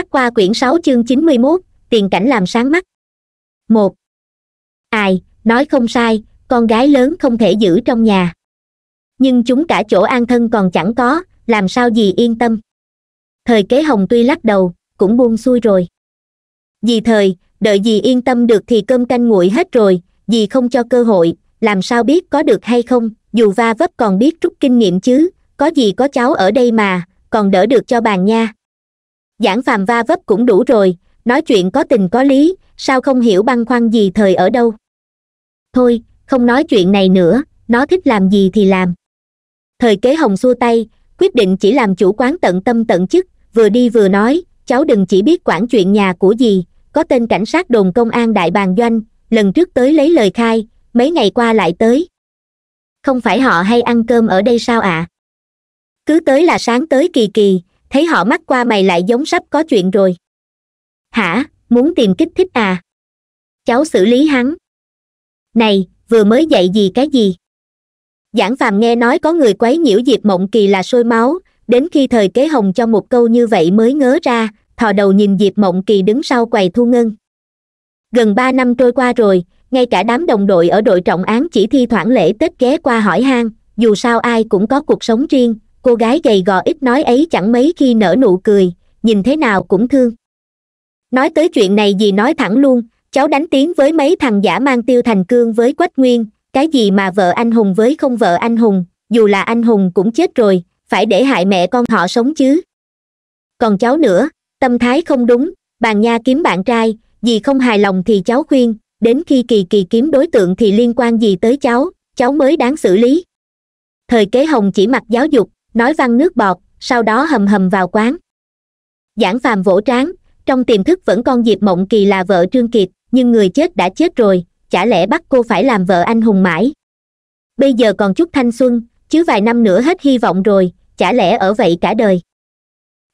hắt qua quyển sáu chương chín mươi mốt tiền cảnh làm sáng mắt một ai nói không sai con gái lớn không thể giữ trong nhà nhưng chúng cả chỗ an thân còn chẳng có làm sao gì yên tâm thời kế hồng tuy lắc đầu cũng buông xuôi rồi vì thời đợi gì yên tâm được thì cơm canh nguội hết rồi vì không cho cơ hội làm sao biết có được hay không dù va vấp còn biết rút kinh nghiệm chứ có gì có cháu ở đây mà còn đỡ được cho bàn nha giảng phàm va vấp cũng đủ rồi nói chuyện có tình có lý sao không hiểu băng khoăn gì thời ở đâu thôi không nói chuyện này nữa nó thích làm gì thì làm thời kế hồng xua tay quyết định chỉ làm chủ quán tận tâm tận chức vừa đi vừa nói cháu đừng chỉ biết quản chuyện nhà của gì có tên cảnh sát đồn công an đại bàn doanh lần trước tới lấy lời khai mấy ngày qua lại tới không phải họ hay ăn cơm ở đây sao ạ à? cứ tới là sáng tới kỳ kỳ thấy họ mắt qua mày lại giống sắp có chuyện rồi hả muốn tìm kích thích à cháu xử lý hắn này vừa mới dạy gì cái gì giảng phàm nghe nói có người quấy nhiễu diệp mộng kỳ là sôi máu đến khi thời kế hồng cho một câu như vậy mới ngớ ra thò đầu nhìn diệp mộng kỳ đứng sau quầy thu ngân gần ba năm trôi qua rồi ngay cả đám đồng đội ở đội trọng án chỉ thi thoảng lễ tết ghé qua hỏi han dù sao ai cũng có cuộc sống riêng cô gái gầy gò ít nói ấy chẳng mấy khi nở nụ cười nhìn thế nào cũng thương nói tới chuyện này gì nói thẳng luôn cháu đánh tiếng với mấy thằng giả mang tiêu thành cương với quách nguyên cái gì mà vợ anh hùng với không vợ anh hùng dù là anh hùng cũng chết rồi phải để hại mẹ con họ sống chứ còn cháu nữa tâm thái không đúng bàn nha kiếm bạn trai gì không hài lòng thì cháu khuyên đến khi kỳ kỳ kiếm đối tượng thì liên quan gì tới cháu cháu mới đáng xử lý thời kế hồng chỉ mặc giáo dục nói văng nước bọt sau đó hầm hầm vào quán giảng phàm vỗ trán trong tiềm thức vẫn còn diệp mộng kỳ là vợ trương kiệt nhưng người chết đã chết rồi chả lẽ bắt cô phải làm vợ anh hùng mãi bây giờ còn chút thanh xuân chứ vài năm nữa hết hy vọng rồi chả lẽ ở vậy cả đời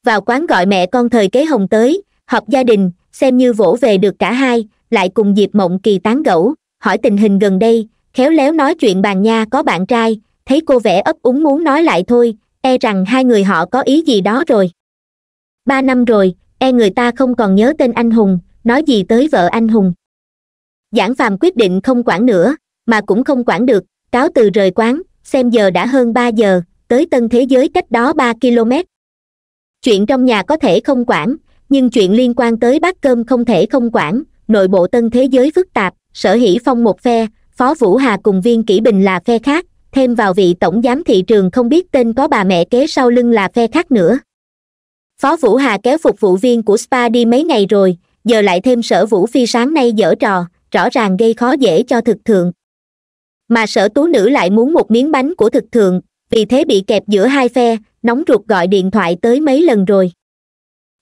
vào quán gọi mẹ con thời kế hồng tới họp gia đình xem như vỗ về được cả hai lại cùng diệp mộng kỳ tán gẫu hỏi tình hình gần đây khéo léo nói chuyện bàn nha có bạn trai thấy cô vẻ ấp úng muốn nói lại thôi e rằng hai người họ có ý gì đó rồi ba năm rồi e người ta không còn nhớ tên anh hùng nói gì tới vợ anh hùng giảng phàm quyết định không quản nữa mà cũng không quản được cáo từ rời quán xem giờ đã hơn ba giờ tới tân thế giới cách đó ba km chuyện trong nhà có thể không quản nhưng chuyện liên quan tới bát cơm không thể không quản nội bộ tân thế giới phức tạp sở hỷ phong một phe phó vũ hà cùng viên kỷ bình là phe khác thêm vào vị tổng giám thị trường không biết tên có bà mẹ kế sau lưng là phe khác nữa phó vũ hà kéo phục vụ viên của spa đi mấy ngày rồi giờ lại thêm sở vũ phi sáng nay dở trò rõ ràng gây khó dễ cho thực thượng mà sở tú nữ lại muốn một miếng bánh của thực thượng vì thế bị kẹp giữa hai phe nóng ruột gọi điện thoại tới mấy lần rồi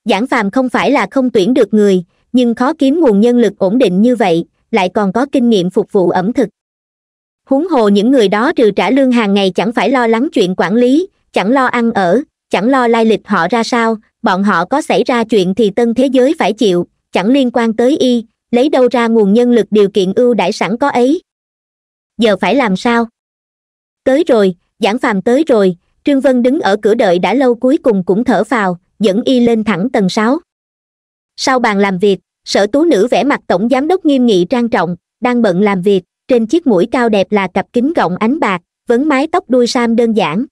giảng phàm không phải là không tuyển được người nhưng khó kiếm nguồn nhân lực ổn định như vậy lại còn có kinh nghiệm phục vụ ẩm thực huống hồ những người đó trừ trả lương hàng ngày chẳng phải lo lắng chuyện quản lý chẳng lo ăn ở chẳng lo lai lịch họ ra sao bọn họ có xảy ra chuyện thì tân thế giới phải chịu chẳng liên quan tới y lấy đâu ra nguồn nhân lực điều kiện ưu đãi sẵn có ấy giờ phải làm sao tới rồi giảng phàm tới rồi trương vân đứng ở cửa đợi đã lâu cuối cùng cũng thở phào dẫn y lên thẳng tầng sáu sau bàn làm việc sở tú nữ vẻ mặt tổng giám đốc nghiêm nghị trang trọng đang bận làm việc trên chiếc mũi cao đẹp là cặp kính gọng ánh bạc vấn mái tóc đuôi sam đơn giản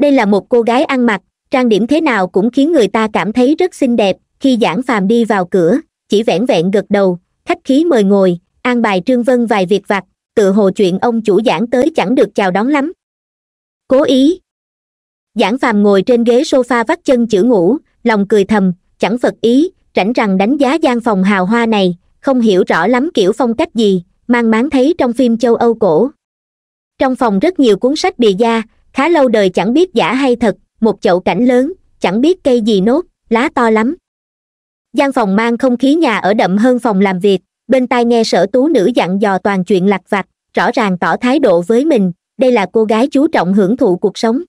đây là một cô gái ăn mặc trang điểm thế nào cũng khiến người ta cảm thấy rất xinh đẹp khi giảng phàm đi vào cửa chỉ vẻn vẹn gật đầu khách khí mời ngồi an bài trương vân vài việc vặt tự hồ chuyện ông chủ giảng tới chẳng được chào đón lắm cố ý giảng phàm ngồi trên ghế sofa vắt chân chữ ngủ lòng cười thầm chẳng phật ý rảnh rằng đánh giá gian phòng hào hoa này không hiểu rõ lắm kiểu phong cách gì mang máng thấy trong phim châu âu cổ trong phòng rất nhiều cuốn sách bìa da khá lâu đời chẳng biết giả hay thật một chậu cảnh lớn chẳng biết cây gì nốt lá to lắm gian phòng mang không khí nhà ở đậm hơn phòng làm việc bên tai nghe sở tú nữ dặn dò toàn chuyện lặt vặt rõ ràng tỏ thái độ với mình đây là cô gái chú trọng hưởng thụ cuộc sống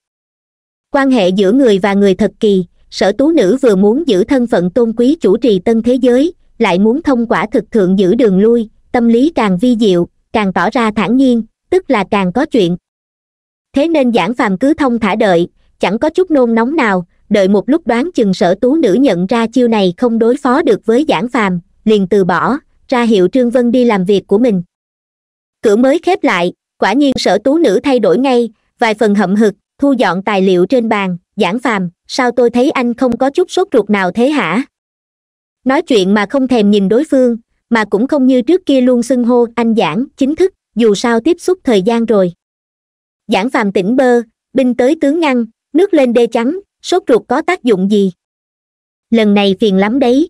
quan hệ giữa người và người thật kỳ sở tú nữ vừa muốn giữ thân phận tôn quý chủ trì tân thế giới lại muốn thông quả thực thượng giữ đường lui tâm lý càng vi diệu càng tỏ ra thản nhiên tức là càng có chuyện thế nên giảng phàm cứ thông thả đợi chẳng có chút nôn nóng nào đợi một lúc đoán chừng sở tú nữ nhận ra chiêu này không đối phó được với giảng phàm liền từ bỏ ra hiệu trương vân đi làm việc của mình cửa mới khép lại quả nhiên sở tú nữ thay đổi ngay vài phần hậm hực thu dọn tài liệu trên bàn giảng phàm sao tôi thấy anh không có chút sốt ruột nào thế hả nói chuyện mà không thèm nhìn đối phương mà cũng không như trước kia luôn xưng hô anh giảng chính thức dù sao tiếp xúc thời gian rồi giảng phàm tỉnh bơ binh tới tướng ngăn nước lên đê trắng sốt ruột có tác dụng gì lần này phiền lắm đấy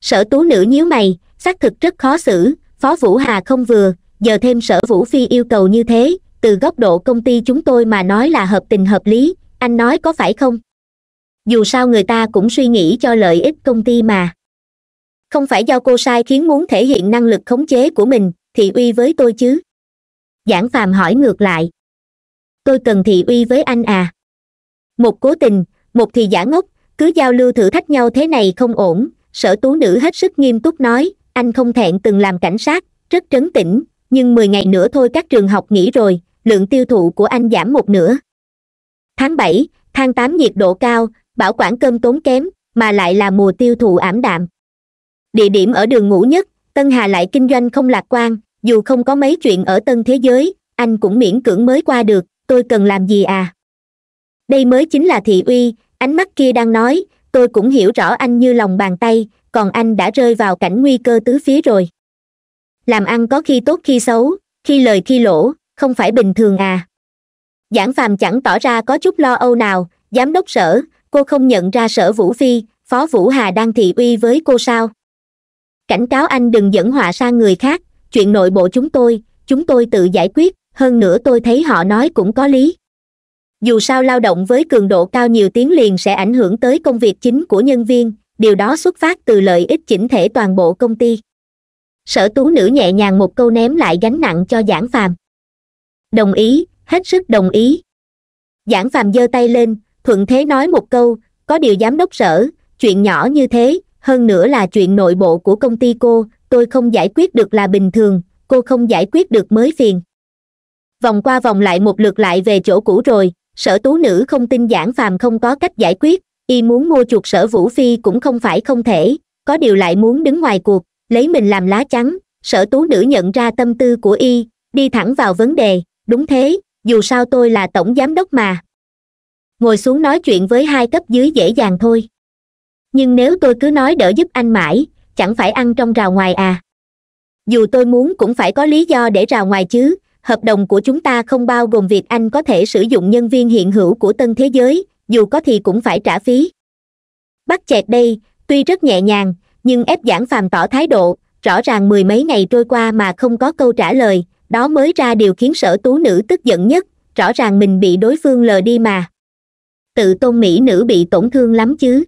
sở tú nữ nhíu mày xác thực rất khó xử phó vũ hà không vừa giờ thêm sở vũ phi yêu cầu như thế từ góc độ công ty chúng tôi mà nói là hợp tình hợp lý anh nói có phải không dù sao người ta cũng suy nghĩ cho lợi ích công ty mà không phải do cô sai khiến muốn thể hiện năng lực khống chế của mình thị uy với tôi chứ giảng phàm hỏi ngược lại tôi cần thị uy với anh à một cố tình một thì giả ngốc cứ giao lưu thử thách nhau thế này không ổn sở tú nữ hết sức nghiêm túc nói anh không thẹn từng làm cảnh sát rất trấn tĩnh nhưng mười ngày nữa thôi các trường học nghỉ rồi lượng tiêu thụ của anh giảm một nửa tháng bảy tháng tám nhiệt độ cao bảo quản cơm tốn kém mà lại là mùa tiêu thụ ảm đạm địa điểm ở đường ngũ nhất tân hà lại kinh doanh không lạc quan dù không có mấy chuyện ở tân thế giới anh cũng miễn cưỡng mới qua được tôi cần làm gì à đây mới chính là thị uy ánh mắt kia đang nói tôi cũng hiểu rõ anh như lòng bàn tay còn anh đã rơi vào cảnh nguy cơ tứ phía rồi làm ăn có khi tốt khi xấu khi lời khi lỗ không phải bình thường à giảng phàm chẳng tỏ ra có chút lo âu nào giám đốc sở cô không nhận ra sở vũ phi phó vũ hà đang thị uy với cô sao cảnh cáo anh đừng dẫn họa sang người khác chuyện nội bộ chúng tôi chúng tôi tự giải quyết hơn nữa tôi thấy họ nói cũng có lý dù sao lao động với cường độ cao nhiều tiếng liền sẽ ảnh hưởng tới công việc chính của nhân viên điều đó xuất phát từ lợi ích chỉnh thể toàn bộ công ty sở tú nữ nhẹ nhàng một câu ném lại gánh nặng cho giảng phàm đồng ý hết sức đồng ý giảng phàm giơ tay lên thuận thế nói một câu có điều giám đốc sở chuyện nhỏ như thế hơn nữa là chuyện nội bộ của công ty cô tôi không giải quyết được là bình thường cô không giải quyết được mới phiền vòng qua vòng lại một lượt lại về chỗ cũ rồi sở tú nữ không tin giảng phàm không có cách giải quyết y muốn mua chuộc sở vũ phi cũng không phải không thể có điều lại muốn đứng ngoài cuộc lấy mình làm lá chắn sở tú nữ nhận ra tâm tư của y đi thẳng vào vấn đề đúng thế dù sao tôi là tổng giám đốc mà ngồi xuống nói chuyện với hai cấp dưới dễ dàng thôi nhưng nếu tôi cứ nói đỡ giúp anh mãi chẳng phải ăn trong rào ngoài à dù tôi muốn cũng phải có lý do để rào ngoài chứ hợp đồng của chúng ta không bao gồm việc anh có thể sử dụng nhân viên hiện hữu của tân thế giới dù có thì cũng phải trả phí bắt chẹt đây tuy rất nhẹ nhàng nhưng ép giảng phàm tỏ thái độ rõ ràng mười mấy ngày trôi qua mà không có câu trả lời đó mới ra điều khiến sở tú nữ tức giận nhất rõ ràng mình bị đối phương lờ đi mà tự tôn mỹ nữ bị tổn thương lắm chứ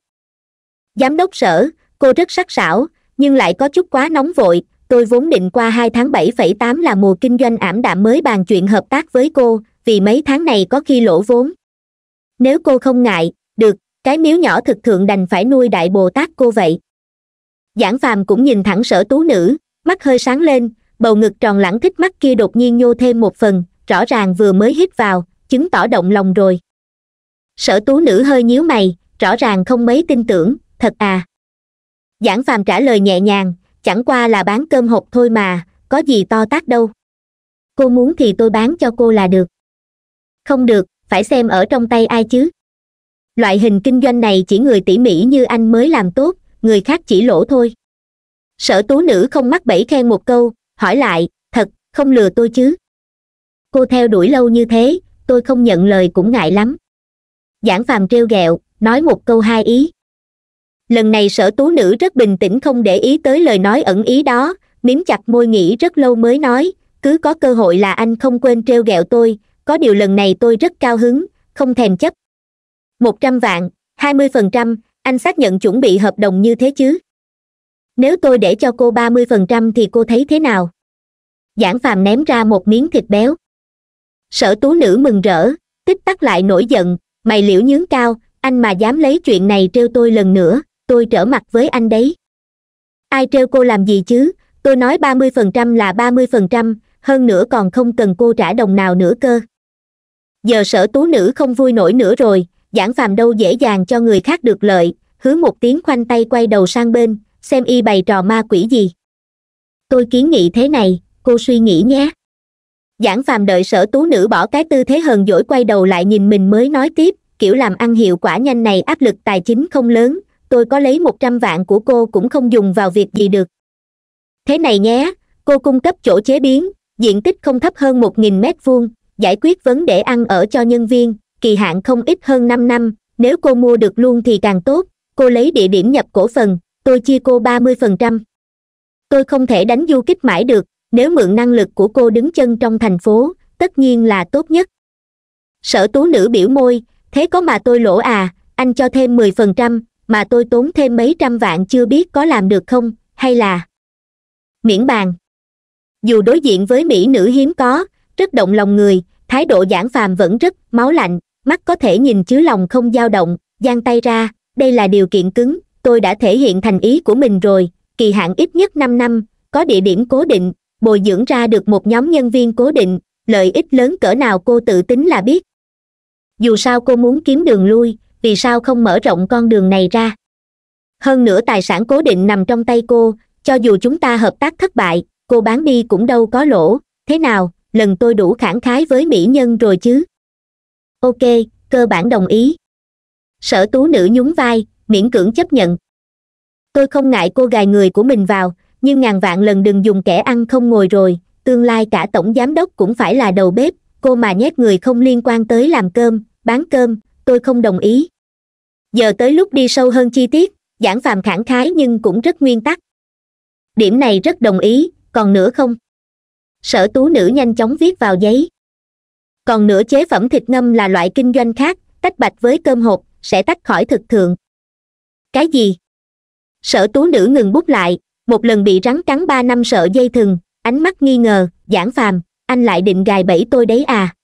giám đốc sở cô rất sắc sảo nhưng lại có chút quá nóng vội tôi vốn định qua hai tháng bảy phẩy tám là mùa kinh doanh ảm đạm mới bàn chuyện hợp tác với cô vì mấy tháng này có khi lỗ vốn nếu cô không ngại được cái miếu nhỏ thực thượng đành phải nuôi đại bồ tát cô vậy giảng phàm cũng nhìn thẳng sở tú nữ mắt hơi sáng lên bầu ngực tròn lẳng thích mắt kia đột nhiên nhô thêm một phần rõ ràng vừa mới hít vào chứng tỏ động lòng rồi sở tú nữ hơi nhíu mày rõ ràng không mấy tin tưởng thật à giảng phàm trả lời nhẹ nhàng chẳng qua là bán cơm hộp thôi mà có gì to tác đâu cô muốn thì tôi bán cho cô là được không được phải xem ở trong tay ai chứ loại hình kinh doanh này chỉ người tỉ mỉ như anh mới làm tốt người khác chỉ lỗ thôi sở tú nữ không mắc bẫy khen một câu hỏi lại thật không lừa tôi chứ cô theo đuổi lâu như thế tôi không nhận lời cũng ngại lắm giảng phàm treo gẹo, nói một câu hai ý lần này sở tú nữ rất bình tĩnh không để ý tới lời nói ẩn ý đó miếm chặt môi nghĩ rất lâu mới nói cứ có cơ hội là anh không quên trêu ghẹo tôi có điều lần này tôi rất cao hứng không thèm chấp một trăm vạn hai mươi phần trăm anh xác nhận chuẩn bị hợp đồng như thế chứ nếu tôi để cho cô ba mươi phần trăm thì cô thấy thế nào giảng phàm ném ra một miếng thịt béo sở tú nữ mừng rỡ tích tắc lại nổi giận mày liễu nhướng cao anh mà dám lấy chuyện này trêu tôi lần nữa tôi trở mặt với anh đấy ai trêu cô làm gì chứ tôi nói ba mươi phần trăm là ba mươi phần trăm hơn nữa còn không cần cô trả đồng nào nữa cơ giờ sở tú nữ không vui nổi nữa rồi giảng phàm đâu dễ dàng cho người khác được lợi hứa một tiếng khoanh tay quay đầu sang bên xem y bày trò ma quỷ gì tôi kiến nghị thế này cô suy nghĩ nhé giảng phàm đợi sở tú nữ bỏ cái tư thế hờn dỗi quay đầu lại nhìn mình mới nói tiếp kiểu làm ăn hiệu quả nhanh này áp lực tài chính không lớn tôi có lấy một trăm vạn của cô cũng không dùng vào việc gì được thế này nhé cô cung cấp chỗ chế biến diện tích không thấp hơn một nghìn mét vuông giải quyết vấn đề ăn ở cho nhân viên kỳ hạn không ít hơn năm năm nếu cô mua được luôn thì càng tốt cô lấy địa điểm nhập cổ phần tôi chia cô ba mươi phần trăm tôi không thể đánh du kích mãi được nếu mượn năng lực của cô đứng chân trong thành phố tất nhiên là tốt nhất sở tú nữ biểu môi thế có mà tôi lỗ à anh cho thêm mười phần trăm mà tôi tốn thêm mấy trăm vạn chưa biết có làm được không hay là miễn bàn dù đối diện với mỹ nữ hiếm có rất động lòng người thái độ giảng phàm vẫn rất máu lạnh mắt có thể nhìn chứ lòng không dao động giang tay ra đây là điều kiện cứng tôi đã thể hiện thành ý của mình rồi kỳ hạn ít nhất năm năm có địa điểm cố định bồi dưỡng ra được một nhóm nhân viên cố định lợi ích lớn cỡ nào cô tự tính là biết dù sao cô muốn kiếm đường lui vì sao không mở rộng con đường này ra hơn nữa tài sản cố định nằm trong tay cô cho dù chúng ta hợp tác thất bại cô bán đi cũng đâu có lỗ thế nào lần tôi đủ khẳng khái với mỹ nhân rồi chứ ok cơ bản đồng ý sở tú nữ nhún vai miễn cưỡng chấp nhận tôi không ngại cô gài người của mình vào nhưng ngàn vạn lần đừng dùng kẻ ăn không ngồi rồi tương lai cả tổng giám đốc cũng phải là đầu bếp cô mà nhét người không liên quan tới làm cơm bán cơm tôi không đồng ý giờ tới lúc đi sâu hơn chi tiết giảng phàm khẳng khái nhưng cũng rất nguyên tắc điểm này rất đồng ý còn nữa không sở tú nữ nhanh chóng viết vào giấy còn nửa chế phẩm thịt ngâm là loại kinh doanh khác tách bạch với cơm hộp sẽ tách khỏi thực thường cái gì sở tú nữ ngừng bút lại một lần bị rắn cắn ba năm sợ dây thừng ánh mắt nghi ngờ giảng phàm anh lại định gài bẫy tôi đấy à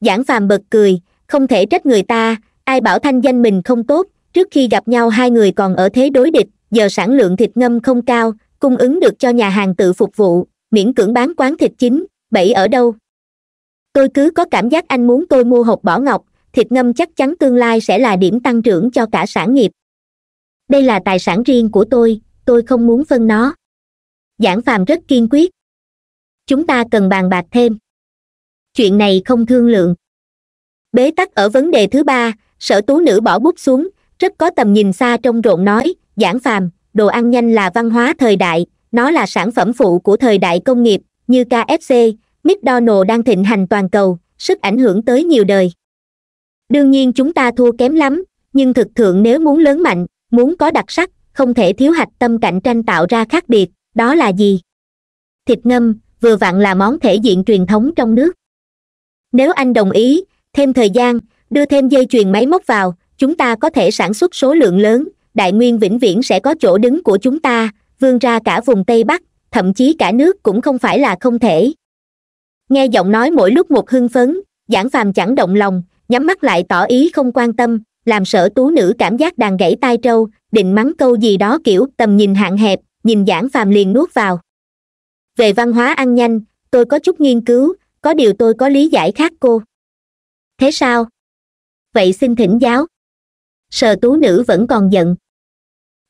giảng phàm bật cười không thể trách người ta ai bảo thanh danh mình không tốt trước khi gặp nhau hai người còn ở thế đối địch giờ sản lượng thịt ngâm không cao cung ứng được cho nhà hàng tự phục vụ miễn cưỡng bán quán thịt chính bẫy ở đâu tôi cứ có cảm giác anh muốn tôi mua hộp bỏ ngọc thịt ngâm chắc chắn tương lai sẽ là điểm tăng trưởng cho cả sản nghiệp đây là tài sản riêng của tôi tôi không muốn phân nó giảng phàm rất kiên quyết chúng ta cần bàn bạc thêm chuyện này không thương lượng bế tắc ở vấn đề thứ ba sở tú nữ bỏ bút xuống rất có tầm nhìn xa trong rộn nói giảng phàm đồ ăn nhanh là văn hóa thời đại nó là sản phẩm phụ của thời đại công nghiệp như kfc mcdonald đang thịnh hành toàn cầu sức ảnh hưởng tới nhiều đời đương nhiên chúng ta thua kém lắm nhưng thực thượng nếu muốn lớn mạnh muốn có đặc sắc không thể thiếu hạch tâm cạnh tranh tạo ra khác biệt đó là gì thịt ngâm vừa vặn là món thể diện truyền thống trong nước nếu anh đồng ý thêm thời gian đưa thêm dây chuyền máy móc vào chúng ta có thể sản xuất số lượng lớn đại nguyên vĩnh viễn sẽ có chỗ đứng của chúng ta vươn ra cả vùng tây bắc thậm chí cả nước cũng không phải là không thể nghe giọng nói mỗi lúc một hưng phấn giảng phàm chẳng động lòng nhắm mắt lại tỏ ý không quan tâm làm sở tú nữ cảm giác đàn gãy tai trâu định mắng câu gì đó kiểu tầm nhìn hạn hẹp nhìn giảng phàm liền nuốt vào về văn hóa ăn nhanh tôi có chút nghiên cứu có điều tôi có lý giải khác cô thế sao vậy xin thỉnh giáo sờ tú nữ vẫn còn giận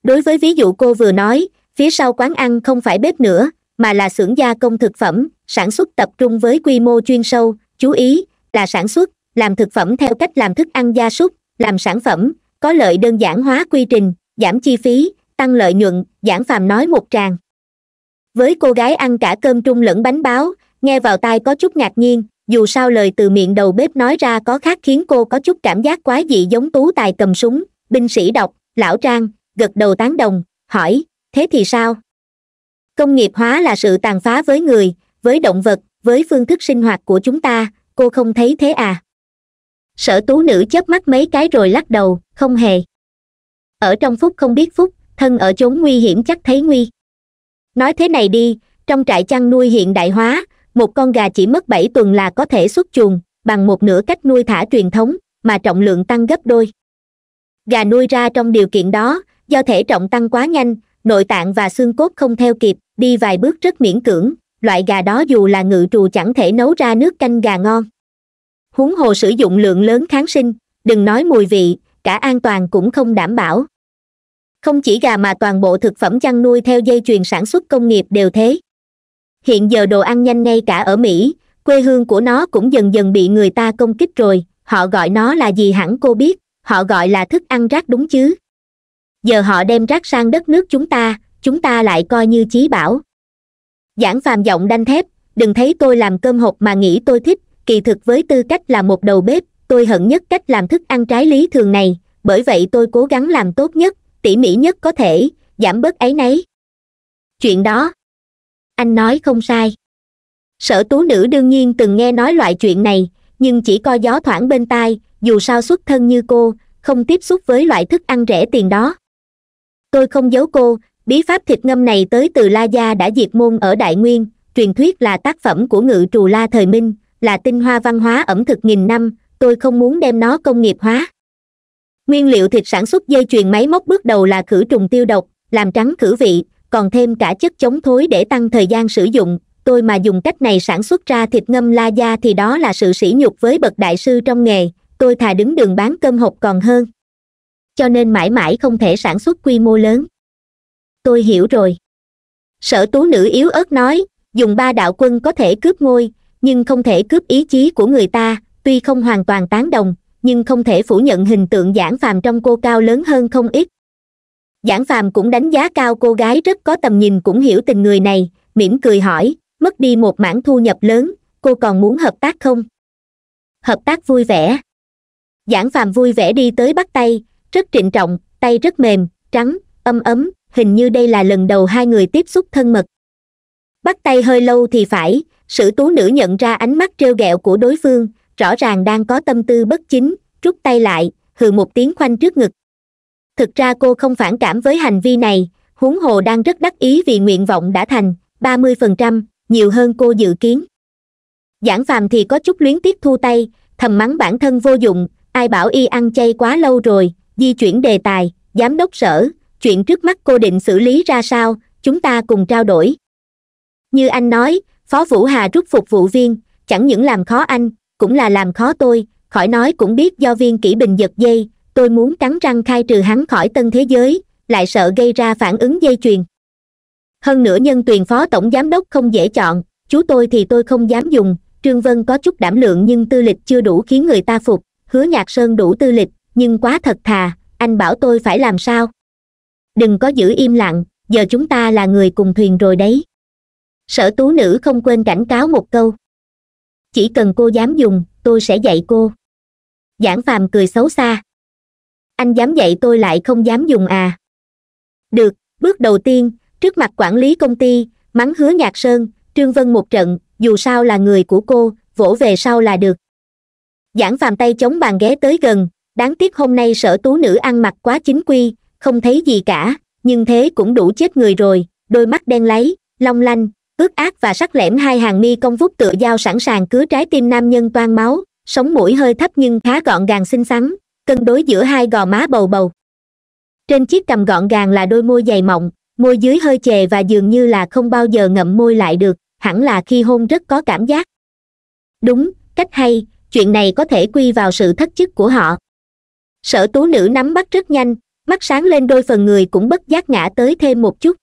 đối với ví dụ cô vừa nói phía sau quán ăn không phải bếp nữa mà là xưởng gia công thực phẩm sản xuất tập trung với quy mô chuyên sâu chú ý là sản xuất làm thực phẩm theo cách làm thức ăn gia súc làm sản phẩm có lợi đơn giản hóa quy trình giảm chi phí tăng lợi nhuận giảm phàm nói một tràng với cô gái ăn cả cơm trung lẫn bánh báo nghe vào tai có chút ngạc nhiên dù sao lời từ miệng đầu bếp nói ra có khác khiến cô có chút cảm giác quá dị giống tú tài cầm súng binh sĩ đọc lão trang gật đầu tán đồng hỏi thế thì sao công nghiệp hóa là sự tàn phá với người với động vật với phương thức sinh hoạt của chúng ta cô không thấy thế à sở tú nữ chớp mắt mấy cái rồi lắc đầu không hề ở trong phút không biết phút thân ở chốn nguy hiểm chắc thấy nguy nói thế này đi trong trại chăn nuôi hiện đại hóa một con gà chỉ mất bảy tuần là có thể xuất chuồng bằng một nửa cách nuôi thả truyền thống mà trọng lượng tăng gấp đôi gà nuôi ra trong điều kiện đó do thể trọng tăng quá nhanh nội tạng và xương cốt không theo kịp đi vài bước rất miễn cưỡng loại gà đó dù là ngự trù chẳng thể nấu ra nước canh gà ngon huống hồ sử dụng lượng lớn kháng sinh đừng nói mùi vị cả an toàn cũng không đảm bảo không chỉ gà mà toàn bộ thực phẩm chăn nuôi theo dây chuyền sản xuất công nghiệp đều thế hiện giờ đồ ăn nhanh ngay cả ở mỹ quê hương của nó cũng dần dần bị người ta công kích rồi họ gọi nó là gì hẳn cô biết họ gọi là thức ăn rác đúng chứ giờ họ đem rác sang đất nước chúng ta chúng ta lại coi như chí bảo giảng phàm giọng đanh thép đừng thấy tôi làm cơm hộp mà nghĩ tôi thích kỳ thực với tư cách là một đầu bếp tôi hận nhất cách làm thức ăn trái lý thường này bởi vậy tôi cố gắng làm tốt nhất tỉ mỉ nhất có thể giảm bớt ấy nấy. chuyện đó anh nói không sai sở tú nữ đương nhiên từng nghe nói loại chuyện này nhưng chỉ coi gió thoảng bên tai dù sao xuất thân như cô không tiếp xúc với loại thức ăn rẻ tiền đó tôi không giấu cô bí pháp thịt ngâm này tới từ la gia đã diệt môn ở đại nguyên truyền thuyết là tác phẩm của ngự trù la thời minh là tinh hoa văn hóa ẩm thực nghìn năm tôi không muốn đem nó công nghiệp hóa nguyên liệu thịt sản xuất dây chuyền máy móc bước đầu là khử trùng tiêu độc làm trắng khử vị còn thêm cả chất chống thối để tăng thời gian sử dụng tôi mà dùng cách này sản xuất ra thịt ngâm la da thì đó là sự sỉ nhục với bậc đại sư trong nghề tôi thà đứng đường bán cơm hộp còn hơn cho nên mãi mãi không thể sản xuất quy mô lớn tôi hiểu rồi sở tú nữ yếu ớt nói dùng ba đạo quân có thể cướp ngôi nhưng không thể cướp ý chí của người ta tuy không hoàn toàn tán đồng nhưng không thể phủ nhận hình tượng giảng phàm trong cô cao lớn hơn không ít giảng phàm cũng đánh giá cao cô gái rất có tầm nhìn cũng hiểu tình người này mỉm cười hỏi mất đi một mảng thu nhập lớn cô còn muốn hợp tác không hợp tác vui vẻ giảng phàm vui vẻ đi tới bắt tay rất trịnh trọng tay rất mềm trắng âm ấm hình như đây là lần đầu hai người tiếp xúc thân mật bắt tay hơi lâu thì phải sử tú nữ nhận ra ánh mắt trêu ghẹo của đối phương rõ ràng đang có tâm tư bất chính rút tay lại hừ một tiếng khoanh trước ngực thực ra cô không phản cảm với hành vi này huống hồ đang rất đắc ý vì nguyện vọng đã thành 30%, nhiều hơn cô dự kiến Giản phàm thì có chút luyến tiếc thu tay thầm mắng bản thân vô dụng ai bảo y ăn chay quá lâu rồi di chuyển đề tài giám đốc sở chuyện trước mắt cô định xử lý ra sao chúng ta cùng trao đổi như anh nói phó vũ hà rút phục vụ viên chẳng những làm khó anh cũng là làm khó tôi khỏi nói cũng biết do viên kỷ bình giật dây tôi muốn cắn răng khai trừ hắn khỏi tân thế giới lại sợ gây ra phản ứng dây chuyền hơn nữa nhân tuyền phó tổng giám đốc không dễ chọn chú tôi thì tôi không dám dùng trương vân có chút đảm lượng nhưng tư lịch chưa đủ khiến người ta phục hứa nhạc sơn đủ tư lịch nhưng quá thật thà anh bảo tôi phải làm sao đừng có giữ im lặng giờ chúng ta là người cùng thuyền rồi đấy sở tú nữ không quên cảnh cáo một câu chỉ cần cô dám dùng tôi sẽ dạy cô giảng phàm cười xấu xa anh dám dạy tôi lại không dám dùng à được bước đầu tiên trước mặt quản lý công ty mắng hứa nhạc sơn trương vân một trận dù sao là người của cô vỗ về sau là được giảng phàm tay chống bàn ghé tới gần đáng tiếc hôm nay sở tú nữ ăn mặc quá chính quy không thấy gì cả nhưng thế cũng đủ chết người rồi đôi mắt đen láy long lanh ướt ác và sắc lẻm hai hàng mi công vút tựa dao sẵn sàng cứ trái tim nam nhân toan máu sống mũi hơi thấp nhưng khá gọn gàng xinh xắn cân đối giữa hai gò má bầu bầu trên chiếc cằm gọn gàng là đôi môi dày mọng môi dưới hơi chề và dường như là không bao giờ ngậm môi lại được hẳn là khi hôn rất có cảm giác đúng cách hay chuyện này có thể quy vào sự thất chức của họ sở tú nữ nắm bắt rất nhanh mắt sáng lên đôi phần người cũng bất giác ngã tới thêm một chút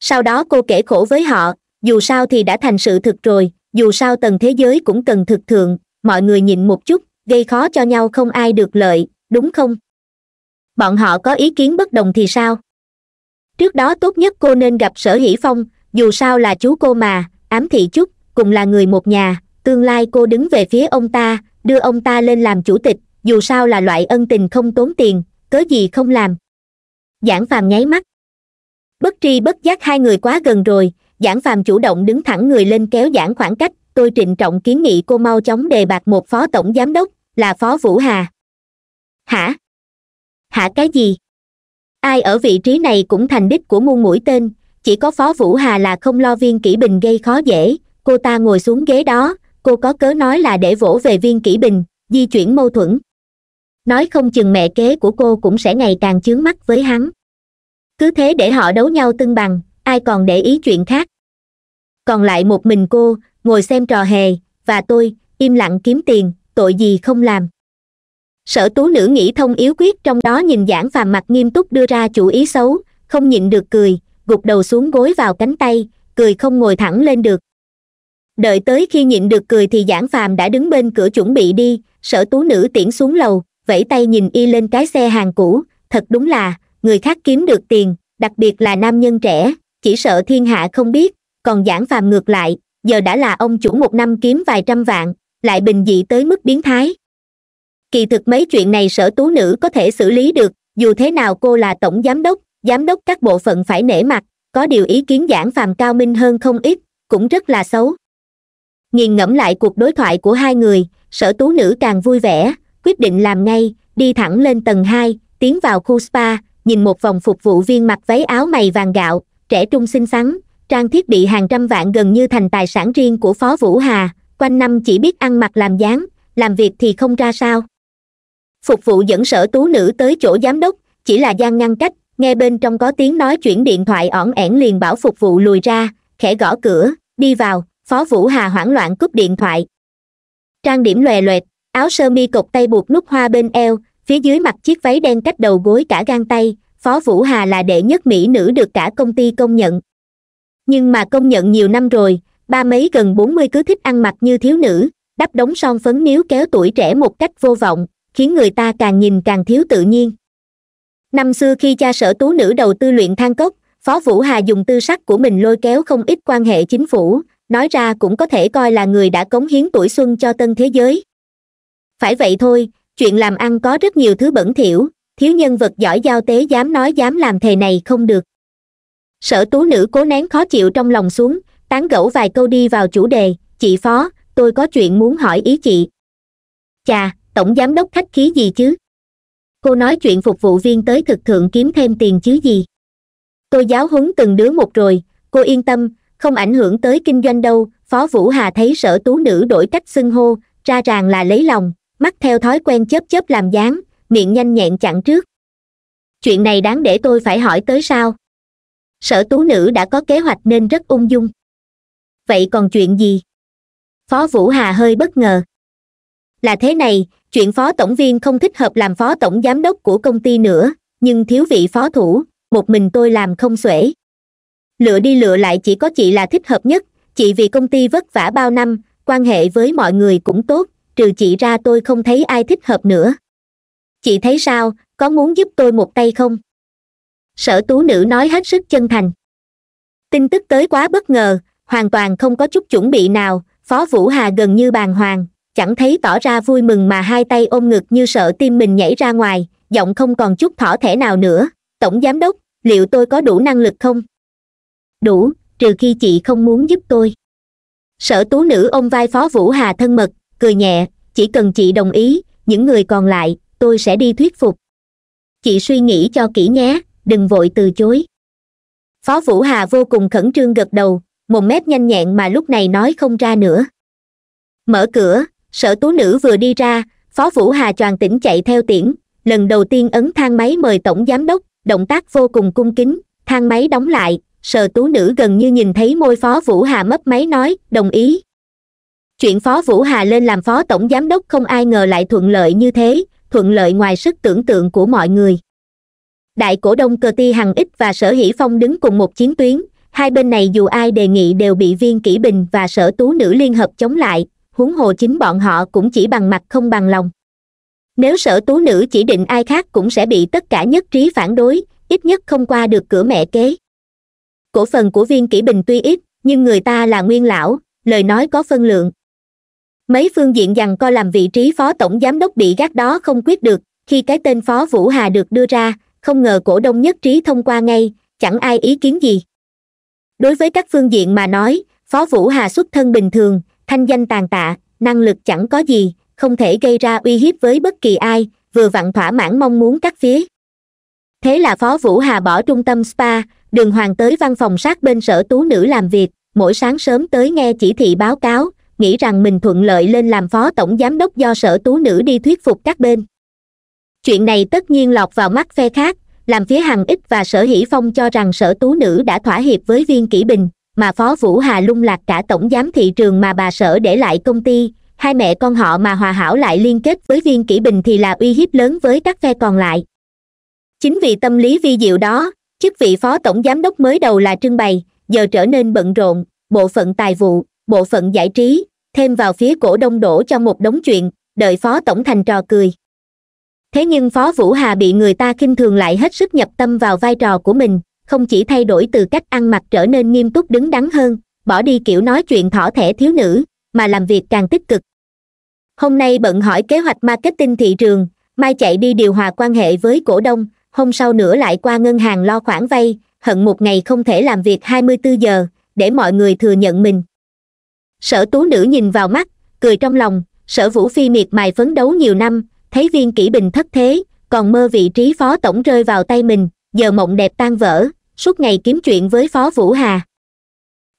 sau đó cô kể khổ với họ dù sao thì đã thành sự thực rồi dù sao tầng thế giới cũng cần thực thượng mọi người nhìn một chút gây khó cho nhau không ai được lợi đúng không bọn họ có ý kiến bất đồng thì sao trước đó tốt nhất cô nên gặp sở hỷ phong dù sao là chú cô mà ám thị chút cùng là người một nhà tương lai cô đứng về phía ông ta đưa ông ta lên làm chủ tịch dù sao là loại ân tình không tốn tiền cớ gì không làm giảng phàm nháy mắt bất tri bất giác hai người quá gần rồi giảng phàm chủ động đứng thẳng người lên kéo giảng khoảng cách tôi trịnh trọng kiến nghị cô mau chóng đề bạt một phó tổng giám đốc là phó vũ hà hả hả cái gì ai ở vị trí này cũng thành đích của muôn mũi tên chỉ có phó vũ hà là không lo viên kỷ bình gây khó dễ cô ta ngồi xuống ghế đó cô có cớ nói là để vỗ về viên kỷ bình di chuyển mâu thuẫn nói không chừng mẹ kế của cô cũng sẽ ngày càng chướng mắt với hắn cứ thế để họ đấu nhau tưng bằng ai còn để ý chuyện khác còn lại một mình cô ngồi xem trò hề và tôi im lặng kiếm tiền tội gì không làm sở tú nữ nghĩ thông yếu quyết trong đó nhìn giảng phàm mặt nghiêm túc đưa ra chủ ý xấu không nhịn được cười gục đầu xuống gối vào cánh tay cười không ngồi thẳng lên được đợi tới khi nhịn được cười thì giảng phàm đã đứng bên cửa chuẩn bị đi sở tú nữ tiễn xuống lầu vẫy tay nhìn y lên cái xe hàng cũ thật đúng là người khác kiếm được tiền đặc biệt là nam nhân trẻ chỉ sợ thiên hạ không biết còn giảng phàm ngược lại giờ đã là ông chủ một năm kiếm vài trăm vạn lại bình dị tới mức biến thái kỳ thực mấy chuyện này sở tú nữ có thể xử lý được dù thế nào cô là tổng giám đốc giám đốc các bộ phận phải nể mặt có điều ý kiến giảng phàm cao minh hơn không ít cũng rất là xấu nghiền ngẫm lại cuộc đối thoại của hai người sở tú nữ càng vui vẻ quyết định làm ngay đi thẳng lên tầng hai tiến vào khu spa nhìn một vòng phục vụ viên mặc váy áo mày vàng gạo trẻ trung xinh xắn trang thiết bị hàng trăm vạn gần như thành tài sản riêng của phó vũ hà quanh năm chỉ biết ăn mặc làm dáng làm việc thì không ra sao phục vụ dẫn sở tú nữ tới chỗ giám đốc chỉ là gian ngăn cách nghe bên trong có tiếng nói chuyển điện thoại ỏn ẻn liền bảo phục vụ lùi ra khẽ gõ cửa đi vào phó vũ hà hoảng loạn cúp điện thoại trang điểm lòe loẹt áo sơ mi cột tay buộc nút hoa bên eo phía dưới mặt chiếc váy đen cách đầu gối cả gang tay phó vũ hà là đệ nhất mỹ nữ được cả công ty công nhận nhưng mà công nhận nhiều năm rồi ba mấy gần bốn mươi cứ thích ăn mặc như thiếu nữ đắp đống son phấn níu kéo tuổi trẻ một cách vô vọng khiến người ta càng nhìn càng thiếu tự nhiên năm xưa khi cha sở tú nữ đầu tư luyện than cốc phó vũ hà dùng tư sắc của mình lôi kéo không ít quan hệ chính phủ nói ra cũng có thể coi là người đã cống hiến tuổi xuân cho tân thế giới phải vậy thôi chuyện làm ăn có rất nhiều thứ bẩn thỉu thiếu nhân vật giỏi giao tế dám nói dám làm thề này không được sở tú nữ cố nén khó chịu trong lòng xuống tán gẫu vài câu đi vào chủ đề chị phó tôi có chuyện muốn hỏi ý chị chà tổng giám đốc khách khí gì chứ cô nói chuyện phục vụ viên tới thực thượng kiếm thêm tiền chứ gì tôi giáo huấn từng đứa một rồi cô yên tâm không ảnh hưởng tới kinh doanh đâu phó vũ hà thấy sở tú nữ đổi cách xưng hô ra ràng là lấy lòng mắt theo thói quen chớp chớp làm dáng miệng nhanh nhẹn chặn trước chuyện này đáng để tôi phải hỏi tới sao sở tú nữ đã có kế hoạch nên rất ung dung vậy còn chuyện gì phó vũ hà hơi bất ngờ là thế này chuyện phó tổng viên không thích hợp làm phó tổng giám đốc của công ty nữa nhưng thiếu vị phó thủ một mình tôi làm không xuể lựa đi lựa lại chỉ có chị là thích hợp nhất chị vì công ty vất vả bao năm quan hệ với mọi người cũng tốt trừ chị ra tôi không thấy ai thích hợp nữa chị thấy sao có muốn giúp tôi một tay không sở tú nữ nói hết sức chân thành tin tức tới quá bất ngờ hoàn toàn không có chút chuẩn bị nào phó vũ hà gần như bàng hoàng chẳng thấy tỏ ra vui mừng mà hai tay ôm ngực như sợ tim mình nhảy ra ngoài giọng không còn chút thỏ thẻ nào nữa tổng giám đốc liệu tôi có đủ năng lực không đủ trừ khi chị không muốn giúp tôi sở tú nữ ôm vai phó vũ hà thân mật cười nhẹ chỉ cần chị đồng ý những người còn lại tôi sẽ đi thuyết phục chị suy nghĩ cho kỹ nhé đừng vội từ chối phó vũ hà vô cùng khẩn trương gật đầu một mép nhanh nhẹn mà lúc này nói không ra nữa mở cửa sở tú nữ vừa đi ra phó vũ hà choàng tỉnh chạy theo tiễn lần đầu tiên ấn thang máy mời tổng giám đốc động tác vô cùng cung kính thang máy đóng lại sở tú nữ gần như nhìn thấy môi phó vũ hà mất máy nói đồng ý chuyện phó vũ hà lên làm phó tổng giám đốc không ai ngờ lại thuận lợi như thế thuận lợi ngoài sức tưởng tượng của mọi người đại cổ đông cờ ti hằng ít và sở hỷ phong đứng cùng một chiến tuyến hai bên này dù ai đề nghị đều bị viên kỷ bình và sở tú nữ liên hợp chống lại huống hồ chính bọn họ cũng chỉ bằng mặt không bằng lòng nếu sở tú nữ chỉ định ai khác cũng sẽ bị tất cả nhất trí phản đối ít nhất không qua được cửa mẹ kế cổ phần của viên kỷ bình tuy ít nhưng người ta là nguyên lão lời nói có phân lượng mấy phương diện rằng co làm vị trí phó tổng giám đốc bị gác đó không quyết được khi cái tên phó vũ hà được đưa ra không ngờ cổ đông nhất trí thông qua ngay chẳng ai ý kiến gì đối với các phương diện mà nói phó vũ hà xuất thân bình thường thanh danh tàn tạ năng lực chẳng có gì không thể gây ra uy hiếp với bất kỳ ai vừa vặn thỏa mãn mong muốn các phía thế là phó vũ hà bỏ trung tâm spa đường hoàng tới văn phòng sát bên sở tú nữ làm việc mỗi sáng sớm tới nghe chỉ thị báo cáo nghĩ rằng mình thuận lợi lên làm phó tổng giám đốc do sở tú nữ đi thuyết phục các bên chuyện này tất nhiên lọt vào mắt phe khác làm phía hằng ích và sở hỷ phong cho rằng sở tú nữ đã thỏa hiệp với viên kỷ bình mà phó vũ hà lung lạc cả tổng giám thị trường mà bà sở để lại công ty hai mẹ con họ mà hòa hảo lại liên kết với viên kỷ bình thì là uy hiếp lớn với các phe còn lại chính vì tâm lý vi diệu đó chức vị phó tổng giám đốc mới đầu là trưng bày giờ trở nên bận rộn bộ phận tài vụ bộ phận giải trí thêm vào phía cổ đông đổ cho một đống chuyện đợi phó tổng thành trò cười thế nhưng phó vũ hà bị người ta khinh thường lại hết sức nhập tâm vào vai trò của mình không chỉ thay đổi từ cách ăn mặc trở nên nghiêm túc đứng đắn hơn bỏ đi kiểu nói chuyện thỏ thẻ thiếu nữ mà làm việc càng tích cực hôm nay bận hỏi kế hoạch marketing thị trường mai chạy đi điều hòa quan hệ với cổ đông hôm sau nữa lại qua ngân hàng lo khoản vay hận một ngày không thể làm việc 24 giờ để mọi người thừa nhận mình sở tú nữ nhìn vào mắt cười trong lòng sở vũ phi miệt mài phấn đấu nhiều năm thấy viên kỷ bình thất thế còn mơ vị trí phó tổng rơi vào tay mình giờ mộng đẹp tan vỡ suốt ngày kiếm chuyện với phó vũ hà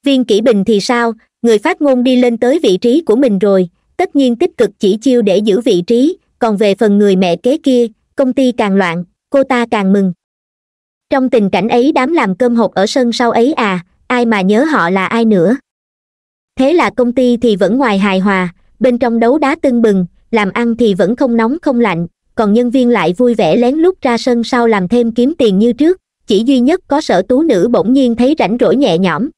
viên kỷ bình thì sao người phát ngôn đi lên tới vị trí của mình rồi tất nhiên tích cực chỉ chiêu để giữ vị trí còn về phần người mẹ kế kia công ty càng loạn cô ta càng mừng trong tình cảnh ấy đám làm cơm hộp ở sân sau ấy à ai mà nhớ họ là ai nữa thế là công ty thì vẫn ngoài hài hòa bên trong đấu đá tưng bừng làm ăn thì vẫn không nóng không lạnh còn nhân viên lại vui vẻ lén lút ra sân sau làm thêm kiếm tiền như trước chỉ duy nhất có sở tú nữ bỗng nhiên thấy rảnh rỗi nhẹ nhõm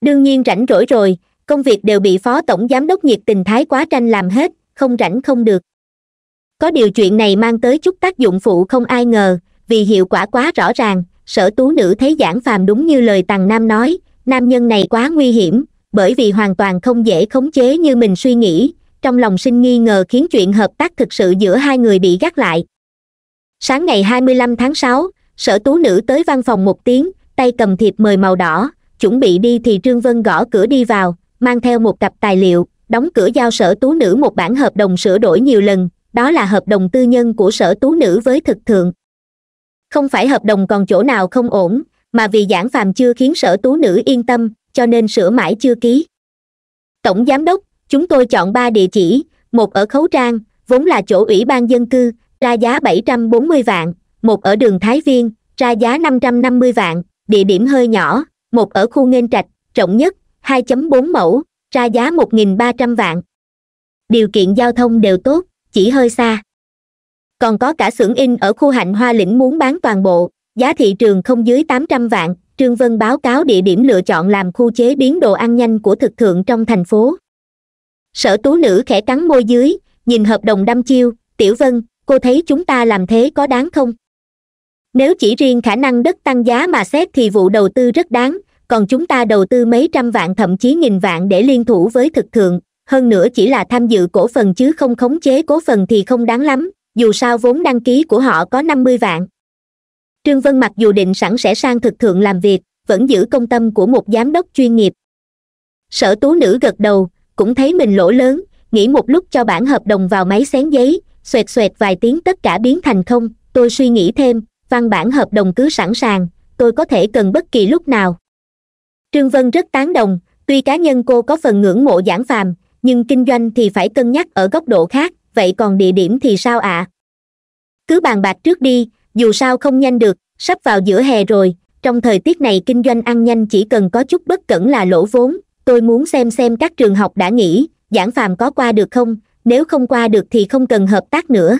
đương nhiên rảnh rỗi rồi công việc đều bị phó tổng giám đốc nhiệt tình thái quá tranh làm hết không rảnh không được có điều chuyện này mang tới chút tác dụng phụ không ai ngờ vì hiệu quả quá rõ ràng sở tú nữ thấy giảng phàm đúng như lời tàng nam nói nam nhân này quá nguy hiểm bởi vì hoàn toàn không dễ khống chế như mình suy nghĩ trong lòng sinh nghi ngờ khiến chuyện hợp tác thực sự giữa hai người bị gác lại sáng ngày 25 tháng 6, sở tú nữ tới văn phòng một tiếng tay cầm thiệp mời màu đỏ chuẩn bị đi thì trương vân gõ cửa đi vào mang theo một cặp tài liệu đóng cửa giao sở tú nữ một bản hợp đồng sửa đổi nhiều lần đó là hợp đồng tư nhân của sở tú nữ với thực thượng không phải hợp đồng còn chỗ nào không ổn mà vì giảng phàm chưa khiến sở tú nữ yên tâm cho nên sửa mãi chưa ký tổng giám đốc chúng tôi chọn ba địa chỉ một ở khấu trang vốn là chỗ ủy ban dân cư ra giá bảy trăm bốn mươi vạn một ở đường thái viên ra giá năm trăm năm mươi vạn địa điểm hơi nhỏ một ở khu nghênh trạch rộng nhất 2.4 mẫu ra giá 1.300 vạn điều kiện giao thông đều tốt chỉ hơi xa còn có cả xưởng in ở khu hạnh hoa lĩnh muốn bán toàn bộ giá thị trường không dưới 800 vạn trương vân báo cáo địa điểm lựa chọn làm khu chế biến đồ ăn nhanh của thực thượng trong thành phố sở tú nữ khẽ cắn môi dưới nhìn hợp đồng đâm chiêu tiểu vân cô thấy chúng ta làm thế có đáng không nếu chỉ riêng khả năng đất tăng giá mà xét thì vụ đầu tư rất đáng còn chúng ta đầu tư mấy trăm vạn thậm chí nghìn vạn để liên thủ với thực thượng hơn nữa chỉ là tham dự cổ phần chứ không khống chế cổ phần thì không đáng lắm dù sao vốn đăng ký của họ có năm mươi vạn trương vân mặc dù định sẵn sẽ sang thực thượng làm việc vẫn giữ công tâm của một giám đốc chuyên nghiệp sở tú nữ gật đầu cũng thấy mình lỗ lớn nghĩ một lúc cho bản hợp đồng vào máy xén giấy xoẹt xoẹt vài tiếng tất cả biến thành không tôi suy nghĩ thêm văn bản hợp đồng cứ sẵn sàng tôi có thể cần bất kỳ lúc nào trương vân rất tán đồng tuy cá nhân cô có phần ngưỡng mộ giảng phàm nhưng kinh doanh thì phải cân nhắc ở góc độ khác vậy còn địa điểm thì sao ạ à? cứ bàn bạc trước đi dù sao không nhanh được sắp vào giữa hè rồi trong thời tiết này kinh doanh ăn nhanh chỉ cần có chút bất cẩn là lỗ vốn tôi muốn xem xem các trường học đã nghỉ, giảng phàm có qua được không nếu không qua được thì không cần hợp tác nữa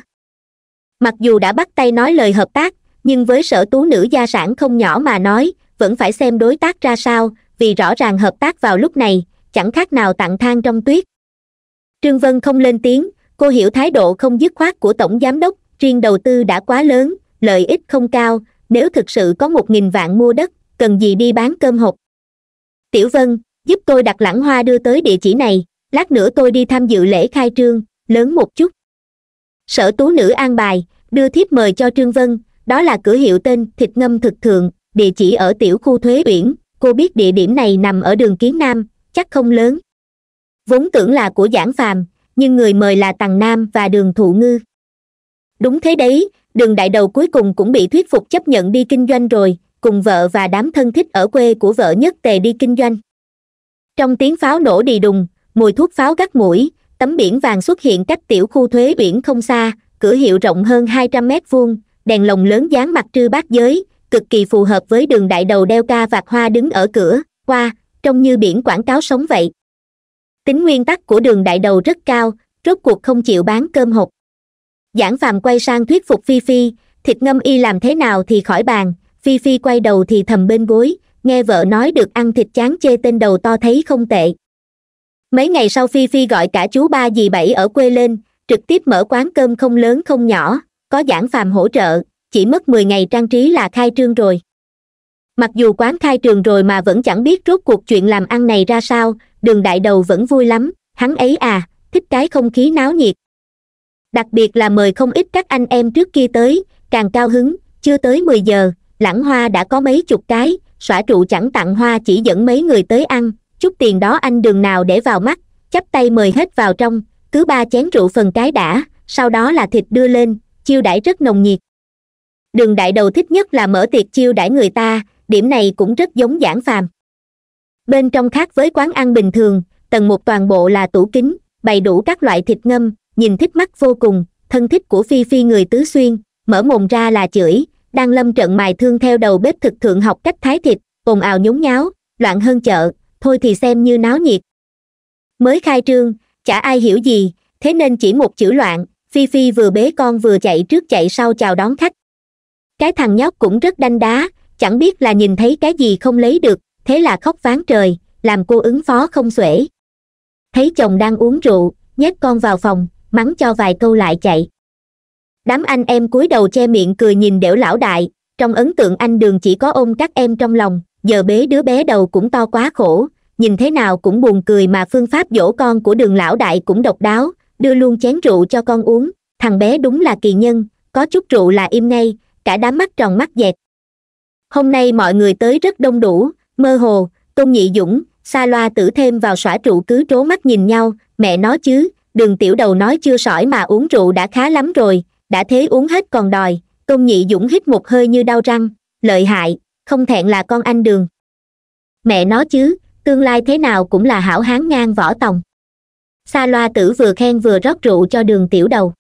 mặc dù đã bắt tay nói lời hợp tác nhưng với sở tú nữ gia sản không nhỏ mà nói vẫn phải xem đối tác ra sao vì rõ ràng hợp tác vào lúc này chẳng khác nào tặng than trong tuyết trương vân không lên tiếng cô hiểu thái độ không dứt khoát của tổng giám đốc riêng đầu tư đã quá lớn lợi ích không cao nếu thực sự có một nghìn vạn mua đất cần gì đi bán cơm hộp tiểu vân giúp tôi đặt lãng hoa đưa tới địa chỉ này lát nữa tôi đi tham dự lễ khai trương lớn một chút sở tú nữ an bài đưa thiếp mời cho trương vân đó là cửa hiệu tên thịt ngâm thực thượng địa chỉ ở tiểu khu thuế uyển cô biết địa điểm này nằm ở đường kiến nam chắc không lớn vốn tưởng là của giảng phàm nhưng người mời là tằng nam và đường thụ ngư đúng thế đấy đường đại đầu cuối cùng cũng bị thuyết phục chấp nhận đi kinh doanh rồi cùng vợ và đám thân thích ở quê của vợ nhất tề đi kinh doanh trong tiếng pháo nổ đi đùng mùi thuốc pháo gắt mũi tấm biển vàng xuất hiện cách tiểu khu thuế biển không xa cửa hiệu rộng hơn hai trăm mét vuông đèn lồng lớn dán mặt trư bát giới cực kỳ phù hợp với đường đại đầu đeo ca vạt hoa đứng ở cửa qua trông như biển quảng cáo sống vậy tính nguyên tắc của đường đại đầu rất cao rốt cuộc không chịu bán cơm hộp giảng phàm quay sang thuyết phục phi phi thịt ngâm y làm thế nào thì khỏi bàn phi phi quay đầu thì thầm bên gối nghe vợ nói được ăn thịt chán chê tên đầu to thấy không tệ mấy ngày sau phi phi gọi cả chú ba dì bảy ở quê lên trực tiếp mở quán cơm không lớn không nhỏ có giảng phàm hỗ trợ chỉ mất mười ngày trang trí là khai trương rồi mặc dù quán khai trường rồi mà vẫn chẳng biết rốt cuộc chuyện làm ăn này ra sao đường đại đầu vẫn vui lắm hắn ấy à thích cái không khí náo nhiệt đặc biệt là mời không ít các anh em trước kia tới càng cao hứng chưa tới mười giờ lãng hoa đã có mấy chục cái xóa trụ chẳng tặng hoa chỉ dẫn mấy người tới ăn chút tiền đó anh đường nào để vào mắt chắp tay mời hết vào trong cứ ba chén rượu phần cái đã sau đó là thịt đưa lên chiêu đãi rất nồng nhiệt đường đại đầu thích nhất là mở tiệc chiêu đãi người ta điểm này cũng rất giống giảng phàm bên trong khác với quán ăn bình thường tầng một toàn bộ là tủ kính bày đủ các loại thịt ngâm nhìn thích mắt vô cùng thân thích của phi phi người tứ xuyên mở mồm ra là chửi đang lâm trận mài thương theo đầu bếp thực thượng học cách thái thịt ồn ào nhốn nháo loạn hơn chợ thôi thì xem như náo nhiệt mới khai trương chả ai hiểu gì thế nên chỉ một chữ loạn phi phi vừa bế con vừa chạy trước chạy sau chào đón khách cái thằng nhóc cũng rất đanh đá chẳng biết là nhìn thấy cái gì không lấy được thế là khóc ván trời làm cô ứng phó không xuể thấy chồng đang uống rượu nhét con vào phòng mắng cho vài câu lại chạy đám anh em cúi đầu che miệng cười nhìn đểu lão đại trong ấn tượng anh đường chỉ có ôm các em trong lòng giờ bế đứa bé đầu cũng to quá khổ nhìn thế nào cũng buồn cười mà phương pháp dỗ con của đường lão đại cũng độc đáo đưa luôn chén rượu cho con uống thằng bé đúng là kỳ nhân có chút rượu là im ngay cả đám mắt tròn mắt dẹt hôm nay mọi người tới rất đông đủ mơ hồ tôn nhị dũng xa loa tử thêm vào xỏa trụ cứ trố mắt nhìn nhau mẹ nó chứ đường tiểu đầu nói chưa sỏi mà uống rượu đã khá lắm rồi đã thế uống hết còn đòi công nhị dũng hít một hơi như đau răng lợi hại không thẹn là con anh đường mẹ nó chứ tương lai thế nào cũng là hảo hán ngang võ tòng sa loa tử vừa khen vừa rót rượu cho đường tiểu đầu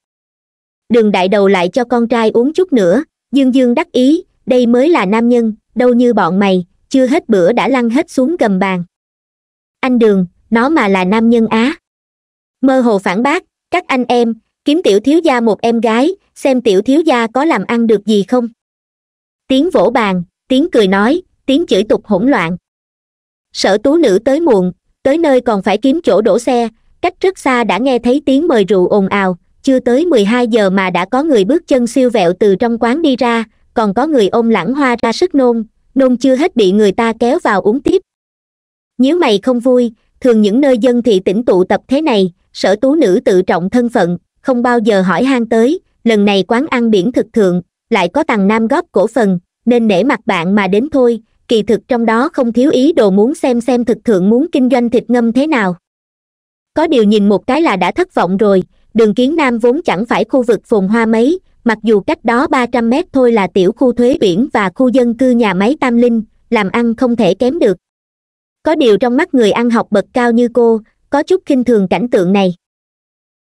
đường đại đầu lại cho con trai uống chút nữa dương dương đắc ý đây mới là nam nhân đâu như bọn mày chưa hết bữa đã lăn hết xuống gầm bàn anh đường nó mà là nam nhân á mơ hồ phản bác các anh em kiếm tiểu thiếu gia một em gái xem tiểu thiếu gia có làm ăn được gì không tiếng vỗ bàn tiếng cười nói tiếng chửi tục hỗn loạn sở tú nữ tới muộn tới nơi còn phải kiếm chỗ đổ xe cách rất xa đã nghe thấy tiếng mời rượu ồn ào chưa tới mười hai giờ mà đã có người bước chân siêu vẹo từ trong quán đi ra còn có người ôm lẳng hoa ra sức nôn nôn chưa hết bị người ta kéo vào uống tiếp nếu mày không vui thường những nơi dân thị tỉnh tụ tập thế này sở tú nữ tự trọng thân phận không bao giờ hỏi han tới lần này quán ăn biển thực thượng lại có tàng nam góp cổ phần nên nể mặt bạn mà đến thôi kỳ thực trong đó không thiếu ý đồ muốn xem xem thực thượng muốn kinh doanh thịt ngâm thế nào có điều nhìn một cái là đã thất vọng rồi đường kiến nam vốn chẳng phải khu vực phồn hoa mấy mặc dù cách đó ba trăm mét thôi là tiểu khu thuế biển và khu dân cư nhà máy tam linh làm ăn không thể kém được có điều trong mắt người ăn học bậc cao như cô có chút khinh thường cảnh tượng này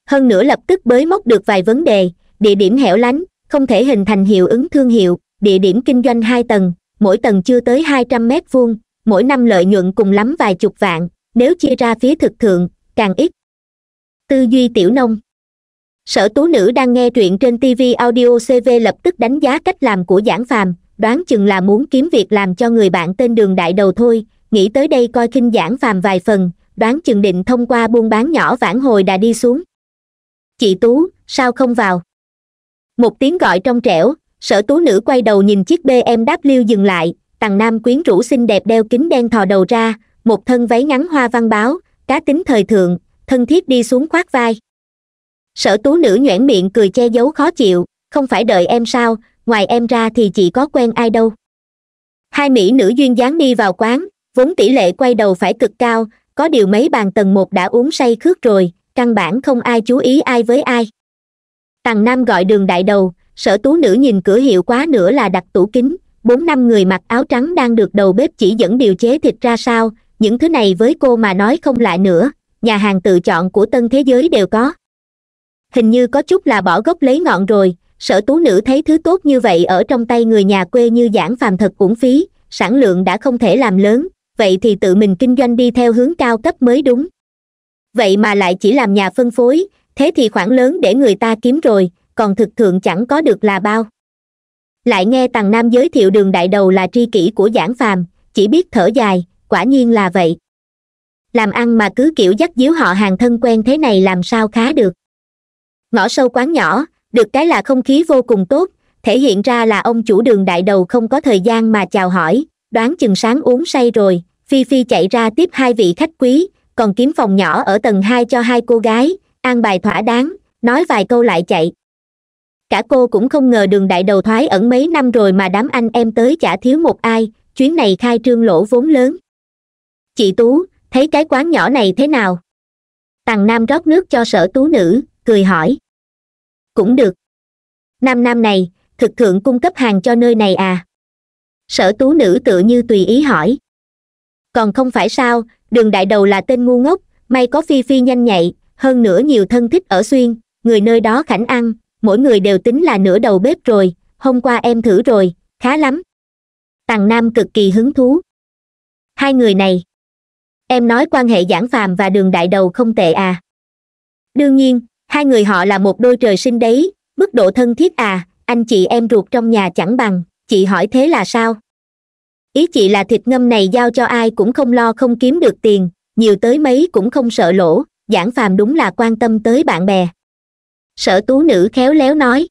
hơn nữa lập tức bới móc được vài vấn đề địa điểm hẻo lánh không thể hình thành hiệu ứng thương hiệu địa điểm kinh doanh hai tầng mỗi tầng chưa tới hai trăm mét vuông mỗi năm lợi nhuận cùng lắm vài chục vạn nếu chia ra phía thực thượng càng ít tư duy tiểu nông sở tú nữ đang nghe truyện trên tv audio cv lập tức đánh giá cách làm của giảng phàm đoán chừng là muốn kiếm việc làm cho người bạn tên đường đại đầu thôi nghĩ tới đây coi khinh giảng phàm vài phần đoán chừng định thông qua buôn bán nhỏ vãn hồi đã đi xuống chị tú sao không vào một tiếng gọi trong trẻo sở tú nữ quay đầu nhìn chiếc bmw dừng lại tàng nam quyến rũ xinh đẹp đeo kính đen thò đầu ra một thân váy ngắn hoa văn báo cá tính thời thượng thân thiết đi xuống khoác vai sở tú nữ nhoẻn miệng cười che giấu khó chịu không phải đợi em sao ngoài em ra thì chị có quen ai đâu hai mỹ nữ duyên dáng đi vào quán vốn tỷ lệ quay đầu phải cực cao có điều mấy bàn tầng một đã uống say khước rồi căn bản không ai chú ý ai với ai tằng nam gọi đường đại đầu sở tú nữ nhìn cửa hiệu quá nữa là đặt tủ kính bốn năm người mặc áo trắng đang được đầu bếp chỉ dẫn điều chế thịt ra sao những thứ này với cô mà nói không lại nữa nhà hàng tự chọn của tân thế giới đều có hình như có chút là bỏ gốc lấy ngọn rồi sở tú nữ thấy thứ tốt như vậy ở trong tay người nhà quê như giảng phàm thật uổng phí sản lượng đã không thể làm lớn vậy thì tự mình kinh doanh đi theo hướng cao cấp mới đúng vậy mà lại chỉ làm nhà phân phối thế thì khoản lớn để người ta kiếm rồi còn thực thượng chẳng có được là bao lại nghe tàng nam giới thiệu đường đại đầu là tri kỷ của giảng phàm chỉ biết thở dài quả nhiên là vậy làm ăn mà cứ kiểu dắt díu họ hàng thân quen thế này làm sao khá được ngõ sâu quán nhỏ được cái là không khí vô cùng tốt thể hiện ra là ông chủ đường đại đầu không có thời gian mà chào hỏi đoán chừng sáng uống say rồi phi phi chạy ra tiếp hai vị khách quý còn kiếm phòng nhỏ ở tầng hai cho hai cô gái an bài thỏa đáng nói vài câu lại chạy cả cô cũng không ngờ đường đại đầu thoái ẩn mấy năm rồi mà đám anh em tới chả thiếu một ai chuyến này khai trương lỗ vốn lớn chị tú thấy cái quán nhỏ này thế nào tằng nam rót nước cho sở tú nữ cười hỏi cũng được năm năm này thực thượng cung cấp hàng cho nơi này à sở tú nữ tự như tùy ý hỏi còn không phải sao đường đại đầu là tên ngu ngốc may có phi phi nhanh nhạy hơn nữa nhiều thân thích ở xuyên người nơi đó khảnh ăn mỗi người đều tính là nửa đầu bếp rồi hôm qua em thử rồi khá lắm tàng nam cực kỳ hứng thú hai người này em nói quan hệ giảng phàm và đường đại đầu không tệ à đương nhiên hai người họ là một đôi trời sinh đấy mức độ thân thiết à anh chị em ruột trong nhà chẳng bằng chị hỏi thế là sao ý chị là thịt ngâm này giao cho ai cũng không lo không kiếm được tiền nhiều tới mấy cũng không sợ lỗ giảng phàm đúng là quan tâm tới bạn bè sở tú nữ khéo léo nói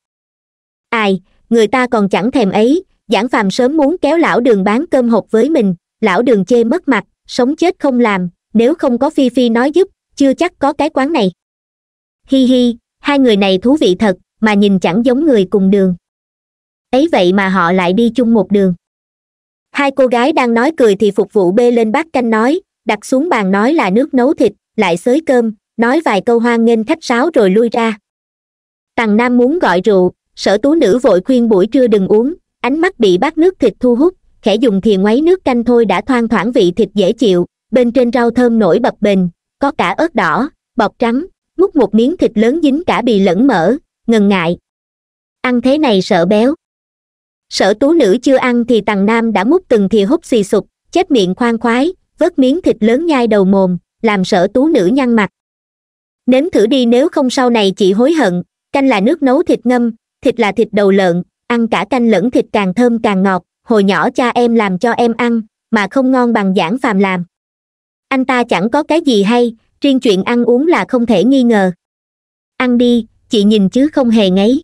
ai người ta còn chẳng thèm ấy giảng phàm sớm muốn kéo lão đường bán cơm hộp với mình lão đường chê mất mặt sống chết không làm nếu không có phi phi nói giúp chưa chắc có cái quán này hi hi hai người này thú vị thật mà nhìn chẳng giống người cùng đường ấy vậy mà họ lại đi chung một đường hai cô gái đang nói cười thì phục vụ bê lên bát canh nói đặt xuống bàn nói là nước nấu thịt lại xới cơm nói vài câu hoang nghênh khách sáo rồi lui ra tằng nam muốn gọi rượu sở tú nữ vội khuyên buổi trưa đừng uống ánh mắt bị bát nước thịt thu hút khẽ dùng thìa ngoáy nước canh thôi đã thoang thoảng vị thịt dễ chịu bên trên rau thơm nổi bập bình, có cả ớt đỏ bọc trắng múc một miếng thịt lớn dính cả bì lẫn mỡ ngần ngại ăn thế này sợ béo sở tú nữ chưa ăn thì tằng nam đã múc từng thìa hút xì sụp chép miệng khoan khoái vớt miếng thịt lớn nhai đầu mồm làm sở tú nữ nhăn mặt nếm thử đi nếu không sau này chị hối hận canh là nước nấu thịt ngâm thịt là thịt đầu lợn ăn cả canh lẫn thịt càng thơm càng ngọt hồi nhỏ cha em làm cho em ăn mà không ngon bằng giảng phàm làm anh ta chẳng có cái gì hay riêng chuyện ăn uống là không thể nghi ngờ ăn đi chị nhìn chứ không hề ngấy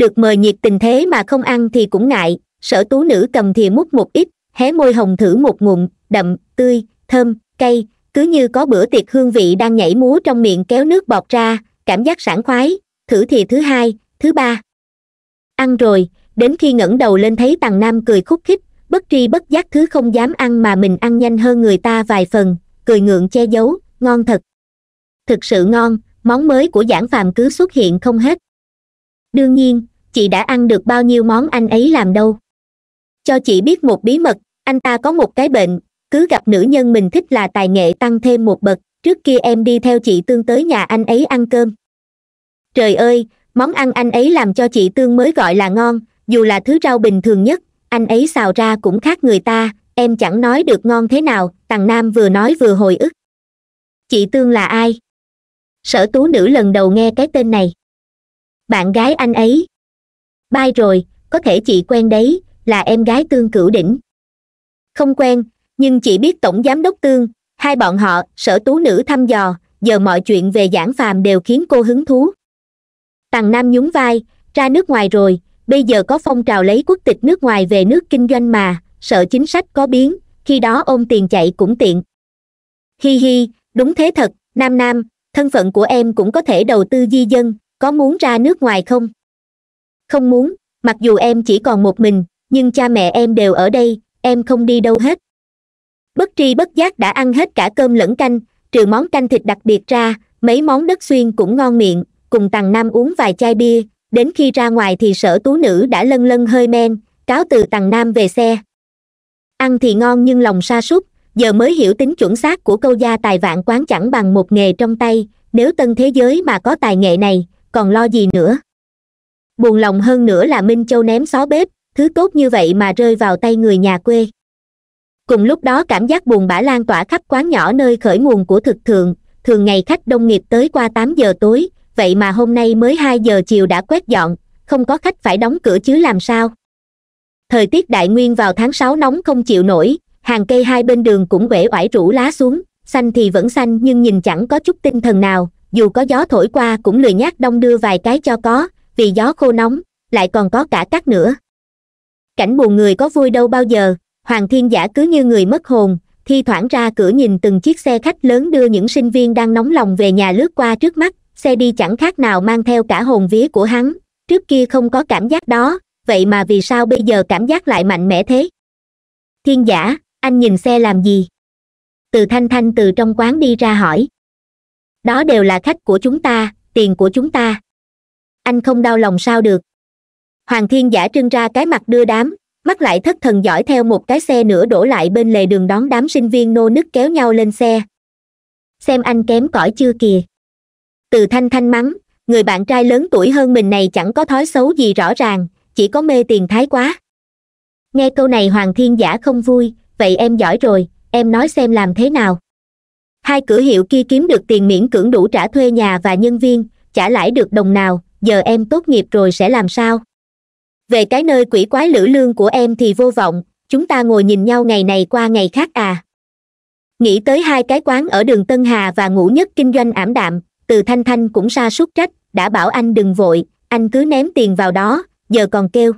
được mời nhiệt tình thế mà không ăn thì cũng ngại sở tú nữ cầm thìa múc một ít hé môi hồng thử một ngụm đậm tươi thơm cay cứ như có bữa tiệc hương vị đang nhảy múa trong miệng kéo nước bọt ra cảm giác sảng khoái thử thìa thứ hai thứ ba ăn rồi đến khi ngẩng đầu lên thấy tàng nam cười khúc khích bất tri bất giác thứ không dám ăn mà mình ăn nhanh hơn người ta vài phần cười ngượng che giấu ngon thật thực sự ngon món mới của giảng phàm cứ xuất hiện không hết đương nhiên chị đã ăn được bao nhiêu món anh ấy làm đâu cho chị biết một bí mật anh ta có một cái bệnh cứ gặp nữ nhân mình thích là tài nghệ tăng thêm một bậc trước kia em đi theo chị tương tới nhà anh ấy ăn cơm trời ơi món ăn anh ấy làm cho chị tương mới gọi là ngon dù là thứ rau bình thường nhất anh ấy xào ra cũng khác người ta em chẳng nói được ngon thế nào tằng nam vừa nói vừa hồi ức chị tương là ai sở tú nữ lần đầu nghe cái tên này bạn gái anh ấy Bai rồi có thể chị quen đấy là em gái tương cửu đỉnh không quen nhưng chị biết tổng giám đốc tương hai bọn họ sở tú nữ thăm dò giờ mọi chuyện về giảng phàm đều khiến cô hứng thú tằng nam nhún vai ra nước ngoài rồi bây giờ có phong trào lấy quốc tịch nước ngoài về nước kinh doanh mà sợ chính sách có biến khi đó ôm tiền chạy cũng tiện hi hi đúng thế thật nam nam thân phận của em cũng có thể đầu tư di dân có muốn ra nước ngoài không không muốn mặc dù em chỉ còn một mình nhưng cha mẹ em đều ở đây em không đi đâu hết bất tri bất giác đã ăn hết cả cơm lẫn canh trừ món canh thịt đặc biệt ra mấy món đất xuyên cũng ngon miệng cùng tằng nam uống vài chai bia đến khi ra ngoài thì sở tú nữ đã lân lân hơi men cáo từ tằng nam về xe ăn thì ngon nhưng lòng sa sút giờ mới hiểu tính chuẩn xác của câu gia tài vạn quán chẳng bằng một nghề trong tay nếu tân thế giới mà có tài nghệ này còn lo gì nữa buồn lòng hơn nữa là minh châu ném xó bếp thứ tốt như vậy mà rơi vào tay người nhà quê cùng lúc đó cảm giác buồn bã lan tỏa khắp quán nhỏ nơi khởi nguồn của thực thượng thường ngày khách đông nghiệp tới qua tám giờ tối vậy mà hôm nay mới hai giờ chiều đã quét dọn không có khách phải đóng cửa chứ làm sao thời tiết đại nguyên vào tháng sáu nóng không chịu nổi hàng cây hai bên đường cũng uể oải rủ lá xuống xanh thì vẫn xanh nhưng nhìn chẳng có chút tinh thần nào dù có gió thổi qua cũng lười nhác đông đưa vài cái cho có vì gió khô nóng lại còn có cả cát nữa cảnh buồn người có vui đâu bao giờ hoàng thiên giả cứ như người mất hồn thi thoảng ra cửa nhìn từng chiếc xe khách lớn đưa những sinh viên đang nóng lòng về nhà lướt qua trước mắt xe đi chẳng khác nào mang theo cả hồn vía của hắn trước kia không có cảm giác đó vậy mà vì sao bây giờ cảm giác lại mạnh mẽ thế thiên giả anh nhìn xe làm gì từ thanh thanh từ trong quán đi ra hỏi đó đều là khách của chúng ta tiền của chúng ta anh không đau lòng sao được hoàng thiên giả trưng ra cái mặt đưa đám mắt lại thất thần giỏi theo một cái xe nữa đổ lại bên lề đường đón đám sinh viên nô nức kéo nhau lên xe xem anh kém cỏi chưa kìa từ thanh thanh mắng người bạn trai lớn tuổi hơn mình này chẳng có thói xấu gì rõ ràng chỉ có mê tiền thái quá nghe câu này hoàng thiên giả không vui vậy em giỏi rồi em nói xem làm thế nào hai cửa hiệu kia kiếm được tiền miễn cưỡng đủ trả thuê nhà và nhân viên trả lãi được đồng nào giờ em tốt nghiệp rồi sẽ làm sao về cái nơi quỷ quái lữ lương của em thì vô vọng chúng ta ngồi nhìn nhau ngày này qua ngày khác à nghĩ tới hai cái quán ở đường tân hà và ngũ nhất kinh doanh ảm đạm từ thanh thanh cũng sa suốt trách đã bảo anh đừng vội anh cứ ném tiền vào đó giờ còn kêu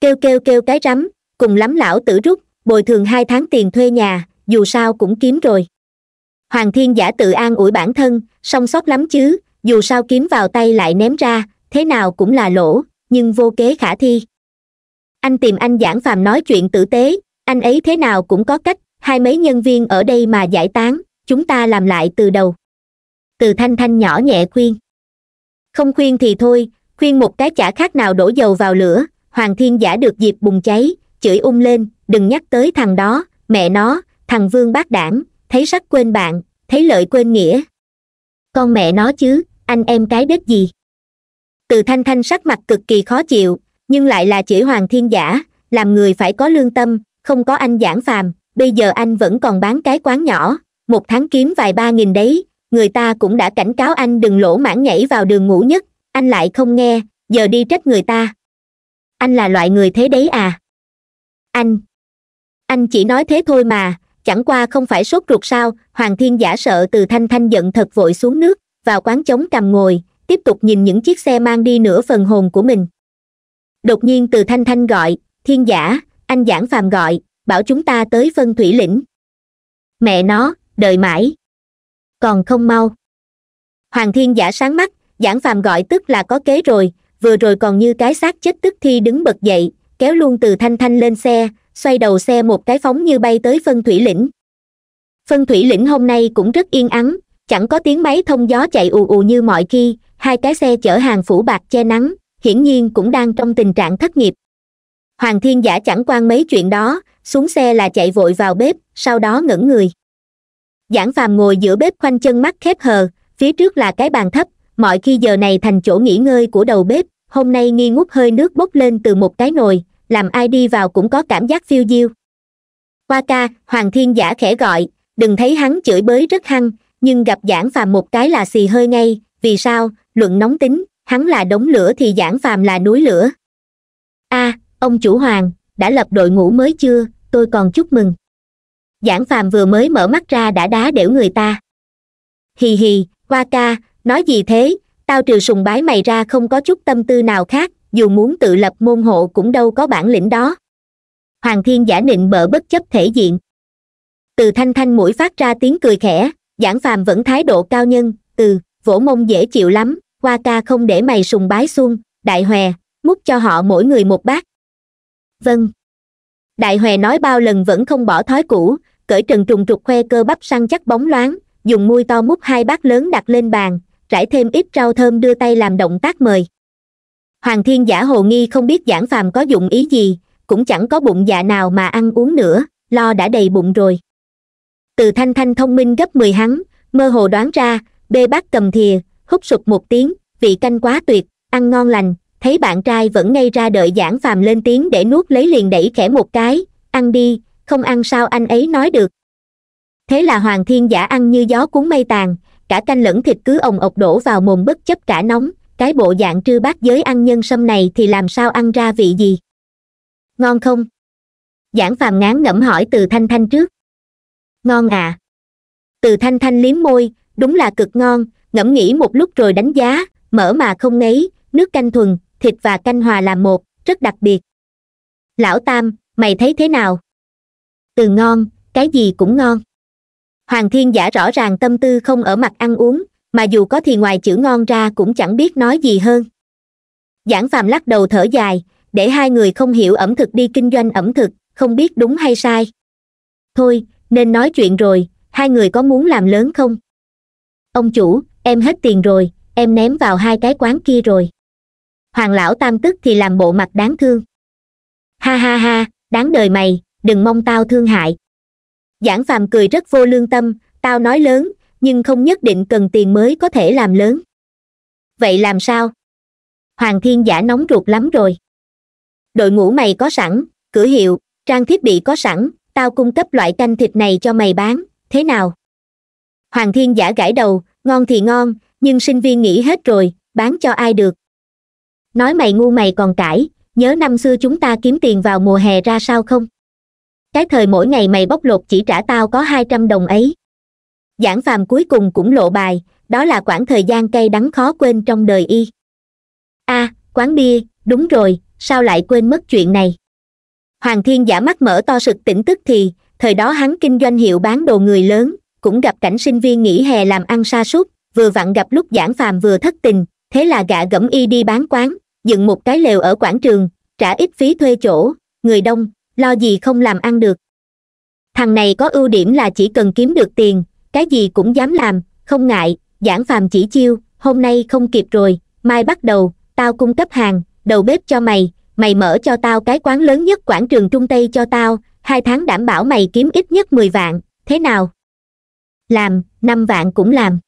kêu kêu kêu cái rắm cùng lắm lão tử rút bồi thường hai tháng tiền thuê nhà dù sao cũng kiếm rồi hoàng thiên giả tự an ủi bản thân song sót lắm chứ dù sao kiếm vào tay lại ném ra thế nào cũng là lỗ nhưng vô kế khả thi anh tìm anh giảng phàm nói chuyện tử tế anh ấy thế nào cũng có cách hai mấy nhân viên ở đây mà giải tán chúng ta làm lại từ đầu từ thanh thanh nhỏ nhẹ khuyên không khuyên thì thôi khuyên một cái chả khác nào đổ dầu vào lửa hoàng thiên giả được dịp bùng cháy chửi ung lên đừng nhắc tới thằng đó mẹ nó thằng vương bác đảng thấy sắc quên bạn thấy lợi quên nghĩa con mẹ nó chứ anh em cái đếch gì từ thanh thanh sắc mặt cực kỳ khó chịu nhưng lại là chỉ hoàng thiên giả làm người phải có lương tâm không có anh giảng phàm bây giờ anh vẫn còn bán cái quán nhỏ một tháng kiếm vài ba nghìn đấy người ta cũng đã cảnh cáo anh đừng lỗ mãn nhảy vào đường ngủ nhất anh lại không nghe giờ đi trách người ta anh là loại người thế đấy à anh anh chỉ nói thế thôi mà chẳng qua không phải sốt ruột sao hoàng thiên giả sợ từ thanh thanh giận thật vội xuống nước vào quán chống cầm ngồi tiếp tục nhìn những chiếc xe mang đi nửa phần hồn của mình đột nhiên từ thanh thanh gọi thiên giả anh giảng phàm gọi bảo chúng ta tới phân thủy lĩnh mẹ nó đợi mãi còn không mau hoàng thiên giả sáng mắt giảng phàm gọi tức là có kế rồi vừa rồi còn như cái xác chết tức thi đứng bật dậy kéo luôn từ thanh thanh lên xe xoay đầu xe một cái phóng như bay tới phân thủy lĩnh phân thủy lĩnh hôm nay cũng rất yên ắng chẳng có tiếng máy thông gió chạy ù ù như mọi khi hai cái xe chở hàng phủ bạc che nắng hiển nhiên cũng đang trong tình trạng thất nghiệp hoàng thiên giả chẳng quan mấy chuyện đó xuống xe là chạy vội vào bếp sau đó ngẩng người giảng phàm ngồi giữa bếp khoanh chân mắt khép hờ phía trước là cái bàn thấp mọi khi giờ này thành chỗ nghỉ ngơi của đầu bếp hôm nay nghi ngút hơi nước bốc lên từ một cái nồi làm ai đi vào cũng có cảm giác phiêu diêu qua ca hoàng thiên giả khẽ gọi đừng thấy hắn chửi bới rất hăng nhưng gặp giảng phàm một cái là xì hơi ngay vì sao luận nóng tính hắn là đống lửa thì giảng phàm là núi lửa a à, ông chủ hoàng đã lập đội ngũ mới chưa tôi còn chúc mừng giảng phàm vừa mới mở mắt ra đã đá đểu người ta hì hì qua ca nói gì thế tao trừ sùng bái mày ra không có chút tâm tư nào khác dù muốn tự lập môn hộ cũng đâu có bản lĩnh đó hoàng thiên giả nịnh bợ bất chấp thể diện từ thanh thanh mũi phát ra tiếng cười khẽ giảng phàm vẫn thái độ cao nhân từ vỗ mông dễ chịu lắm hoa ca không để mày sùng bái xuông đại hòe múc cho họ mỗi người một bát vâng đại hòe nói bao lần vẫn không bỏ thói cũ cởi trần trùng trục khoe cơ bắp săn chắc bóng loáng dùng môi to múc hai bát lớn đặt lên bàn rải thêm ít rau thơm đưa tay làm động tác mời hoàng thiên giả hồ nghi không biết giảng phàm có dụng ý gì cũng chẳng có bụng dạ nào mà ăn uống nữa lo đã đầy bụng rồi từ thanh thanh thông minh gấp mười hắn mơ hồ đoán ra bê bát cầm thìa hút sụp một tiếng vị canh quá tuyệt ăn ngon lành thấy bạn trai vẫn ngay ra đợi giản phàm lên tiếng để nuốt lấy liền đẩy khẽ một cái ăn đi không ăn sao anh ấy nói được thế là hoàng thiên giả ăn như gió cuốn mây tàn cả canh lẫn thịt cứ ồng ộc đổ vào mồm bất chấp cả nóng cái bộ dạng trư bát giới ăn nhân sâm này thì làm sao ăn ra vị gì ngon không giảng phàm ngán ngẫm hỏi từ thanh thanh trước ngon à từ thanh thanh liếm môi đúng là cực ngon ngẫm nghĩ một lúc rồi đánh giá mỡ mà không ngấy nước canh thuần thịt và canh hòa là một rất đặc biệt lão tam mày thấy thế nào từ ngon cái gì cũng ngon hoàng thiên giả rõ ràng tâm tư không ở mặt ăn uống mà dù có thì ngoài chữ ngon ra cũng chẳng biết nói gì hơn giảng phàm lắc đầu thở dài để hai người không hiểu ẩm thực đi kinh doanh ẩm thực không biết đúng hay sai thôi nên nói chuyện rồi hai người có muốn làm lớn không ông chủ em hết tiền rồi em ném vào hai cái quán kia rồi hoàng lão tam tức thì làm bộ mặt đáng thương ha ha ha đáng đời mày đừng mong tao thương hại giảng phàm cười rất vô lương tâm tao nói lớn nhưng không nhất định cần tiền mới có thể làm lớn vậy làm sao hoàng thiên giả nóng ruột lắm rồi đội ngũ mày có sẵn cửa hiệu trang thiết bị có sẵn tao cung cấp loại canh thịt này cho mày bán thế nào hoàng thiên giả gãi đầu ngon thì ngon nhưng sinh viên nghĩ hết rồi bán cho ai được nói mày ngu mày còn cãi nhớ năm xưa chúng ta kiếm tiền vào mùa hè ra sao không cái thời mỗi ngày mày bóc lột chỉ trả tao có hai trăm đồng ấy giảng phàm cuối cùng cũng lộ bài đó là quãng thời gian cay đắng khó quên trong đời y a à, quán bia đúng rồi sao lại quên mất chuyện này hoàng thiên giả mắt mở to sực tỉnh tức thì thời đó hắn kinh doanh hiệu bán đồ người lớn cũng gặp cảnh sinh viên nghỉ hè làm ăn sa sút vừa vặn gặp lúc giảng phàm vừa thất tình thế là gạ gẫm y đi bán quán dựng một cái lều ở quảng trường trả ít phí thuê chỗ người đông lo gì không làm ăn được thằng này có ưu điểm là chỉ cần kiếm được tiền cái gì cũng dám làm không ngại giảng phàm chỉ chiêu hôm nay không kịp rồi mai bắt đầu tao cung cấp hàng đầu bếp cho mày mày mở cho tao cái quán lớn nhất quảng trường trung tây cho tao hai tháng đảm bảo mày kiếm ít nhất mười vạn thế nào làm năm vạn cũng làm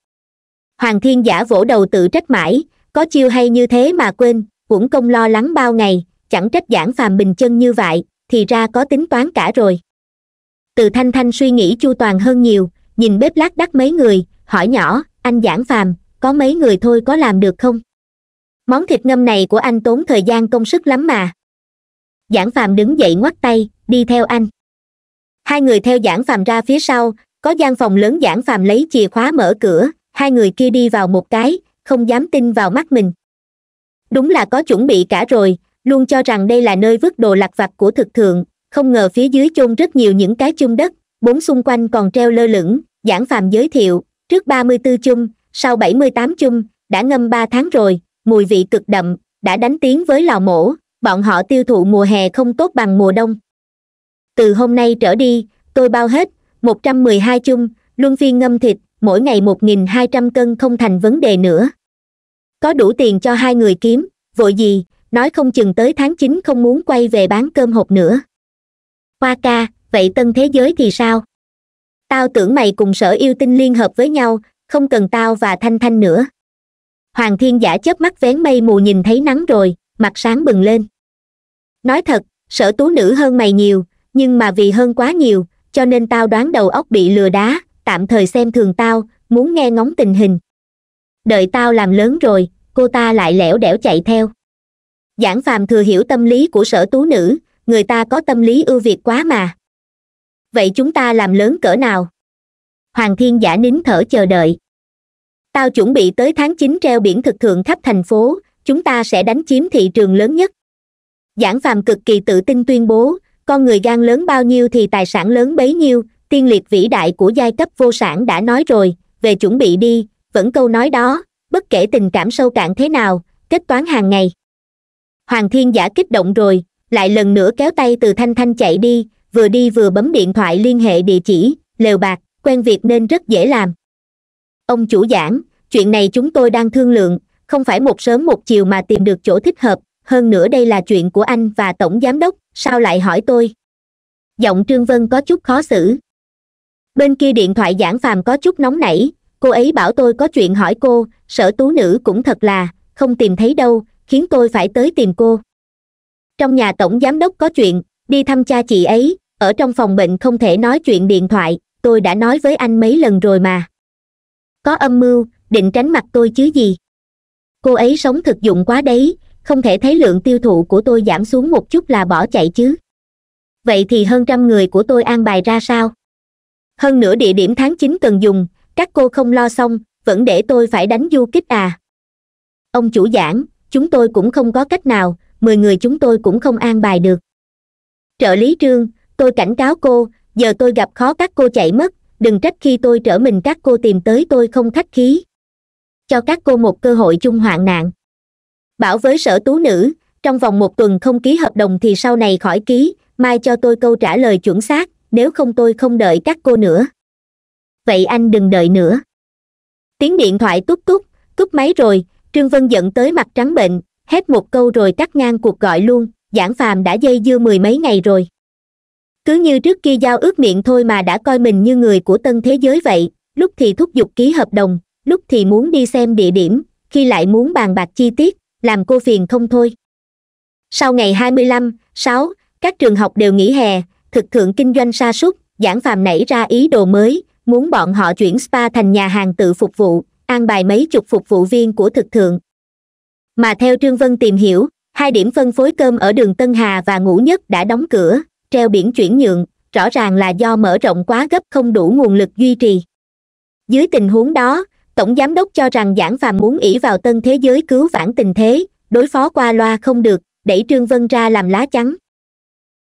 hoàng thiên giả vỗ đầu tự trách mãi có chiêu hay như thế mà quên uổng công lo lắng bao ngày chẳng trách giảng phàm bình chân như vậy thì ra có tính toán cả rồi từ thanh thanh suy nghĩ chu toàn hơn nhiều nhìn bếp lát đắt mấy người hỏi nhỏ anh giảng phàm có mấy người thôi có làm được không món thịt ngâm này của anh tốn thời gian công sức lắm mà giảng phàm đứng dậy ngoắt tay đi theo anh hai người theo giảng phàm ra phía sau có gian phòng lớn giảng phàm lấy chìa khóa mở cửa hai người kia đi vào một cái không dám tin vào mắt mình đúng là có chuẩn bị cả rồi luôn cho rằng đây là nơi vứt đồ lặt vặt của thực thượng không ngờ phía dưới chôn rất nhiều những cái chung đất bốn xung quanh còn treo lơ lửng giảng phàm giới thiệu trước ba mươi b chung sau bảy mươi tám chung đã ngâm ba tháng rồi mùi vị cực đậm đã đánh tiếng với lò mổ bọn họ tiêu thụ mùa hè không tốt bằng mùa đông từ hôm nay trở đi tôi bao hết 112 chung luân phiên ngâm thịt mỗi ngày 1.200 cân không thành vấn đề nữa có đủ tiền cho hai người kiếm vội gì nói không chừng tới tháng chín không muốn quay về bán cơm hộp nữa hoa ca vậy tân thế giới thì sao tao tưởng mày cùng sở yêu tinh liên hợp với nhau không cần tao và thanh thanh nữa hoàng thiên giả chớp mắt vén mây mù nhìn thấy nắng rồi mặt sáng bừng lên nói thật sở tú nữ hơn mày nhiều nhưng mà vì hơn quá nhiều cho nên tao đoán đầu óc bị lừa đá tạm thời xem thường tao muốn nghe ngóng tình hình đợi tao làm lớn rồi cô ta lại lẻo đẻo chạy theo giảng phàm thừa hiểu tâm lý của sở tú nữ người ta có tâm lý ưu việt quá mà vậy chúng ta làm lớn cỡ nào hoàng thiên giả nín thở chờ đợi tao chuẩn bị tới tháng chín treo biển thực thượng khắp thành phố chúng ta sẽ đánh chiếm thị trường lớn nhất giảng phàm cực kỳ tự tin tuyên bố con người gan lớn bao nhiêu thì tài sản lớn bấy nhiêu tiên liệt vĩ đại của giai cấp vô sản đã nói rồi về chuẩn bị đi vẫn câu nói đó bất kể tình cảm sâu cạn thế nào kết toán hàng ngày hoàng thiên giả kích động rồi lại lần nữa kéo tay từ thanh thanh chạy đi vừa đi vừa bấm điện thoại liên hệ địa chỉ lều bạc quen việc nên rất dễ làm ông chủ giảng chuyện này chúng tôi đang thương lượng không phải một sớm một chiều mà tìm được chỗ thích hợp hơn nữa đây là chuyện của anh và tổng giám đốc sao lại hỏi tôi giọng trương vân có chút khó xử bên kia điện thoại giảng phàm có chút nóng nảy cô ấy bảo tôi có chuyện hỏi cô sở tú nữ cũng thật là không tìm thấy đâu khiến tôi phải tới tìm cô trong nhà tổng giám đốc có chuyện đi thăm cha chị ấy ở trong phòng bệnh không thể nói chuyện điện thoại tôi đã nói với anh mấy lần rồi mà có âm mưu định tránh mặt tôi chứ gì cô ấy sống thực dụng quá đấy không thể thấy lượng tiêu thụ của tôi giảm xuống một chút là bỏ chạy chứ vậy thì hơn trăm người của tôi an bài ra sao hơn nữa địa điểm tháng chín cần dùng các cô không lo xong vẫn để tôi phải đánh du kích à ông chủ giảng chúng tôi cũng không có cách nào mười người chúng tôi cũng không an bài được trợ lý trương tôi cảnh cáo cô giờ tôi gặp khó các cô chạy mất đừng trách khi tôi trở mình các cô tìm tới tôi không khách khí cho các cô một cơ hội chung hoạn nạn bảo với sở tú nữ trong vòng một tuần không ký hợp đồng thì sau này khỏi ký mai cho tôi câu trả lời chuẩn xác nếu không tôi không đợi các cô nữa vậy anh đừng đợi nữa tiếng điện thoại túc túc túc máy rồi trương vân giận tới mặt trắng bệnh hét một câu rồi cắt ngang cuộc gọi luôn giảng phàm đã dây dưa mười mấy ngày rồi cứ như trước kia giao ước miệng thôi mà đã coi mình như người của tân thế giới vậy lúc thì thúc giục ký hợp đồng lúc thì muốn đi xem địa điểm khi lại muốn bàn bạc chi tiết làm cô phiền không thôi sau ngày 25, 6, các trường học đều nghỉ hè thực thượng kinh doanh sa sút giảng phàm nảy ra ý đồ mới muốn bọn họ chuyển spa thành nhà hàng tự phục vụ an bài mấy chục phục vụ viên của thực thượng mà theo trương vân tìm hiểu hai điểm phân phối cơm ở đường tân hà và ngũ nhất đã đóng cửa treo biển chuyển nhượng rõ ràng là do mở rộng quá gấp không đủ nguồn lực duy trì dưới tình huống đó tổng giám đốc cho rằng giảng phàm muốn ỷ vào tân thế giới cứu vãn tình thế đối phó qua loa không được đẩy trương vân ra làm lá chắn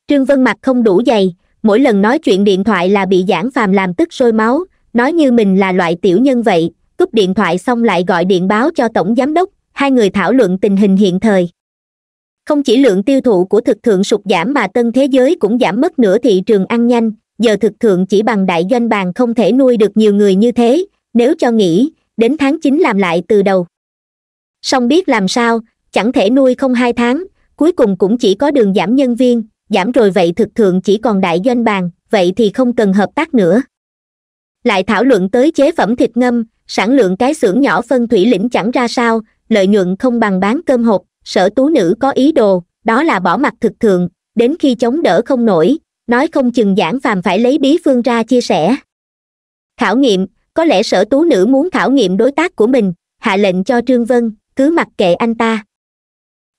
trương vân mặt không đủ dày mỗi lần nói chuyện điện thoại là bị giảng phàm làm tức sôi máu nói như mình là loại tiểu nhân vậy cúp điện thoại xong lại gọi điện báo cho tổng giám đốc hai người thảo luận tình hình hiện thời không chỉ lượng tiêu thụ của thực thượng sụt giảm mà tân thế giới cũng giảm mất nửa thị trường ăn nhanh giờ thực thượng chỉ bằng đại doanh bàn không thể nuôi được nhiều người như thế nếu cho nghỉ đến tháng chín làm lại từ đầu xong biết làm sao chẳng thể nuôi không hai tháng cuối cùng cũng chỉ có đường giảm nhân viên giảm rồi vậy thực thượng chỉ còn đại doanh bàn vậy thì không cần hợp tác nữa lại thảo luận tới chế phẩm thịt ngâm sản lượng cái xưởng nhỏ phân thủy lĩnh chẳng ra sao lợi nhuận không bằng bán cơm hộp sở tú nữ có ý đồ đó là bỏ mặt thực thượng, đến khi chống đỡ không nổi nói không chừng giảng phàm phải lấy bí phương ra chia sẻ khảo nghiệm có lẽ sở tú nữ muốn khảo nghiệm đối tác của mình hạ lệnh cho trương vân cứ mặc kệ anh ta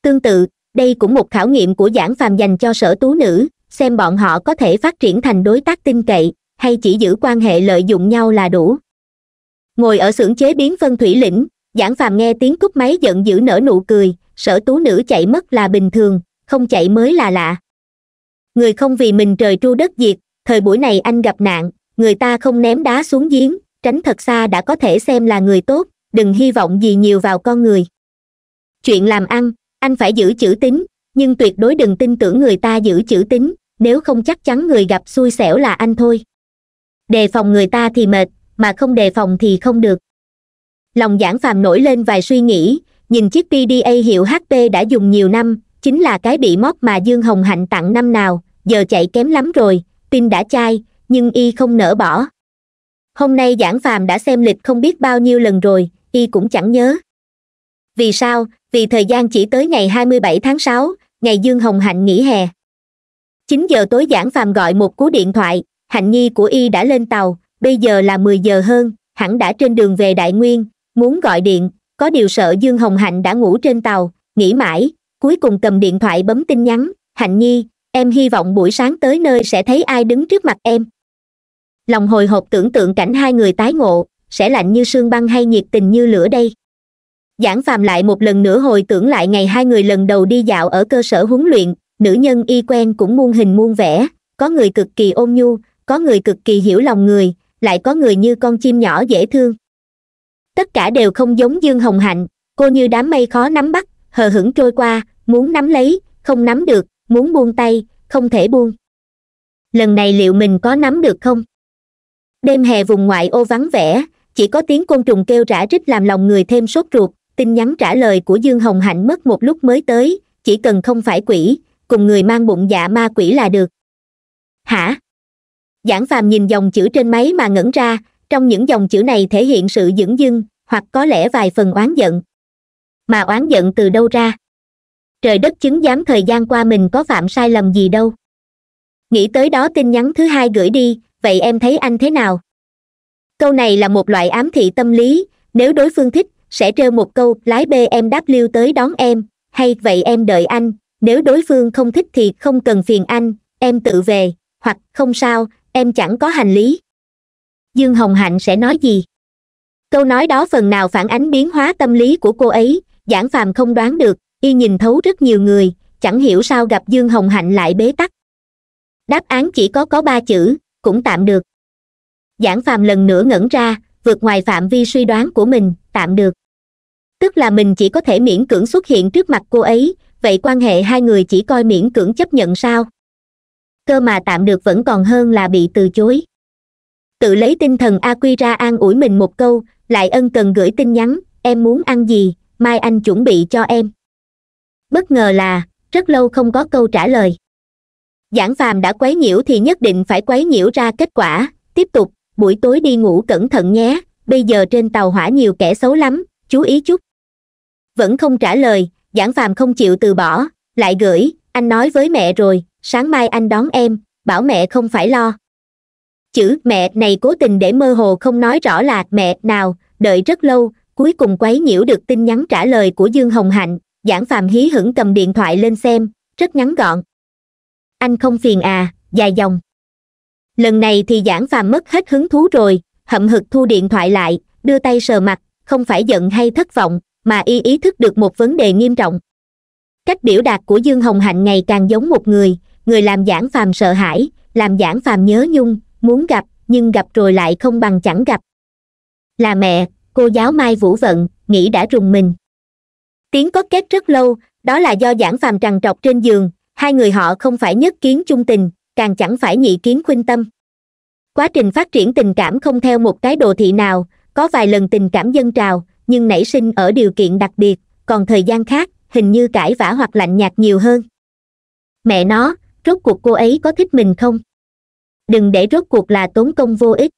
tương tự đây cũng một khảo nghiệm của giảng phàm dành cho sở tú nữ xem bọn họ có thể phát triển thành đối tác tin cậy hay chỉ giữ quan hệ lợi dụng nhau là đủ ngồi ở xưởng chế biến phân thủy lĩnh giảng phàm nghe tiếng cúp máy giận dữ nở nụ cười sở tú nữ chạy mất là bình thường không chạy mới là lạ người không vì mình trời tru đất diệt thời buổi này anh gặp nạn người ta không ném đá xuống giếng tránh thật xa đã có thể xem là người tốt đừng hy vọng gì nhiều vào con người chuyện làm ăn anh phải giữ chữ tín nhưng tuyệt đối đừng tin tưởng người ta giữ chữ tín nếu không chắc chắn người gặp xui xẻo là anh thôi đề phòng người ta thì mệt mà không đề phòng thì không được lòng giảng phàm nổi lên vài suy nghĩ nhìn chiếc pda hiệu hp đã dùng nhiều năm chính là cái bị móp mà dương hồng hạnh tặng năm nào giờ chạy kém lắm rồi tin đã chai nhưng y không nỡ bỏ hôm nay giảng phàm đã xem lịch không biết bao nhiêu lần rồi y cũng chẳng nhớ vì sao vì thời gian chỉ tới ngày 27 tháng 6, ngày dương hồng hạnh nghỉ hè 9 giờ tối giảng phàm gọi một cú điện thoại hạnh nhi của y đã lên tàu bây giờ là 10 giờ hơn hẳn đã trên đường về đại nguyên muốn gọi điện có điều sợ dương hồng hạnh đã ngủ trên tàu nghĩ mãi cuối cùng cầm điện thoại bấm tin nhắn hạnh nhi em hy vọng buổi sáng tới nơi sẽ thấy ai đứng trước mặt em lòng hồi hộp tưởng tượng cảnh hai người tái ngộ sẽ lạnh như sương băng hay nhiệt tình như lửa đây giảng phàm lại một lần nữa hồi tưởng lại ngày hai người lần đầu đi dạo ở cơ sở huấn luyện nữ nhân y quen cũng muôn hình muôn vẻ có người cực kỳ ôn nhu có người cực kỳ hiểu lòng người lại có người như con chim nhỏ dễ thương tất cả đều không giống dương hồng hạnh cô như đám mây khó nắm bắt hờ hững trôi qua muốn nắm lấy không nắm được muốn buông tay không thể buông lần này liệu mình có nắm được không đêm hè vùng ngoại ô vắng vẻ chỉ có tiếng côn trùng kêu rã rít làm lòng người thêm sốt ruột tin nhắn trả lời của dương hồng hạnh mất một lúc mới tới chỉ cần không phải quỷ cùng người mang bụng dạ ma quỷ là được hả giảng phàm nhìn dòng chữ trên máy mà ngẩn ra trong những dòng chữ này thể hiện sự dửng dưng hoặc có lẽ vài phần oán giận mà oán giận từ đâu ra trời đất chứng giám thời gian qua mình có phạm sai lầm gì đâu nghĩ tới đó tin nhắn thứ hai gửi đi vậy em thấy anh thế nào câu này là một loại ám thị tâm lý nếu đối phương thích sẽ trêu một câu lái bmw tới đón em hay vậy em đợi anh nếu đối phương không thích thì không cần phiền anh em tự về hoặc không sao em chẳng có hành lý dương hồng hạnh sẽ nói gì câu nói đó phần nào phản ánh biến hóa tâm lý của cô ấy giảng phàm không đoán được y nhìn thấu rất nhiều người chẳng hiểu sao gặp dương hồng hạnh lại bế tắc đáp án chỉ có có ba chữ cũng tạm được giảng phàm lần nữa ngẩn ra vượt ngoài phạm vi suy đoán của mình tạm được tức là mình chỉ có thể miễn cưỡng xuất hiện trước mặt cô ấy vậy quan hệ hai người chỉ coi miễn cưỡng chấp nhận sao cơ mà tạm được vẫn còn hơn là bị từ chối tự lấy tinh thần a quy ra an ủi mình một câu lại ân cần gửi tin nhắn em muốn ăn gì mai anh chuẩn bị cho em bất ngờ là rất lâu không có câu trả lời giảng phàm đã quấy nhiễu thì nhất định phải quấy nhiễu ra kết quả tiếp tục buổi tối đi ngủ cẩn thận nhé bây giờ trên tàu hỏa nhiều kẻ xấu lắm chú ý chút vẫn không trả lời giảng phàm không chịu từ bỏ lại gửi anh nói với mẹ rồi sáng mai anh đón em bảo mẹ không phải lo chữ mẹ này cố tình để mơ hồ không nói rõ là mẹ nào đợi rất lâu cuối cùng quấy nhiễu được tin nhắn trả lời của dương hồng hạnh giảng phàm hí hửng cầm điện thoại lên xem rất ngắn gọn anh không phiền à dài dòng lần này thì giảng phàm mất hết hứng thú rồi hậm hực thu điện thoại lại đưa tay sờ mặt không phải giận hay thất vọng mà y ý thức được một vấn đề nghiêm trọng cách biểu đạt của dương hồng hạnh ngày càng giống một người người làm giảng phàm sợ hãi làm giảng phàm nhớ nhung muốn gặp nhưng gặp rồi lại không bằng chẳng gặp là mẹ cô giáo mai vũ vận nghĩ đã rùng mình tiếng có két rất lâu đó là do giảng phàm trằn trọc trên giường hai người họ không phải nhất kiến chung tình càng chẳng phải nhị kiến khuynh tâm quá trình phát triển tình cảm không theo một cái đồ thị nào có vài lần tình cảm dân trào nhưng nảy sinh ở điều kiện đặc biệt còn thời gian khác hình như cãi vã hoặc lạnh nhạt nhiều hơn mẹ nó rốt cuộc cô ấy có thích mình không đừng để rốt cuộc là tốn công vô ích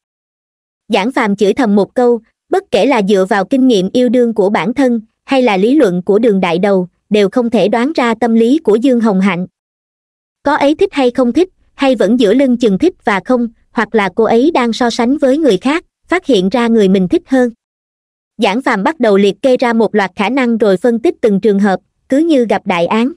giảng phàm chửi thầm một câu bất kể là dựa vào kinh nghiệm yêu đương của bản thân hay là lý luận của đường đại đầu đều không thể đoán ra tâm lý của dương hồng hạnh có ấy thích hay không thích hay vẫn giữa lưng chừng thích và không hoặc là cô ấy đang so sánh với người khác phát hiện ra người mình thích hơn giảng phàm bắt đầu liệt kê ra một loạt khả năng rồi phân tích từng trường hợp cứ như gặp đại án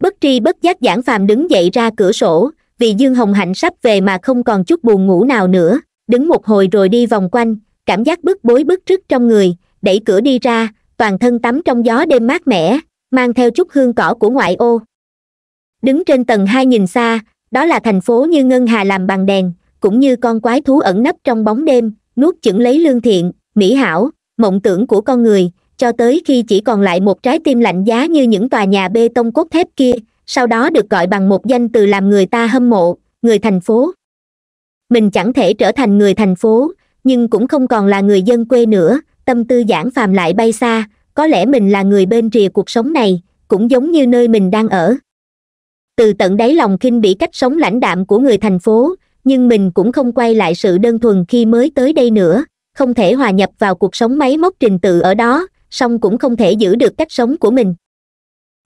bất tri bất giác giảng phàm đứng dậy ra cửa sổ vì dương hồng hạnh sắp về mà không còn chút buồn ngủ nào nữa đứng một hồi rồi đi vòng quanh cảm giác bức bối bức rứt trong người đẩy cửa đi ra toàn thân tắm trong gió đêm mát mẻ mang theo chút hương cỏ của ngoại ô đứng trên tầng hai nhìn xa đó là thành phố như ngân hà làm bằng đèn cũng như con quái thú ẩn nấp trong bóng đêm nuốt chửng lấy lương thiện mỹ hảo mộng tưởng của con người cho tới khi chỉ còn lại một trái tim lạnh giá như những tòa nhà bê tông cốt thép kia sau đó được gọi bằng một danh từ làm người ta hâm mộ người thành phố mình chẳng thể trở thành người thành phố nhưng cũng không còn là người dân quê nữa tâm tư giảng phàm lại bay xa có lẽ mình là người bên rìa cuộc sống này cũng giống như nơi mình đang ở từ tận đáy lòng khinh bỉ cách sống lãnh đạm của người thành phố nhưng mình cũng không quay lại sự đơn thuần khi mới tới đây nữa không thể hòa nhập vào cuộc sống máy móc trình tự ở đó song cũng không thể giữ được cách sống của mình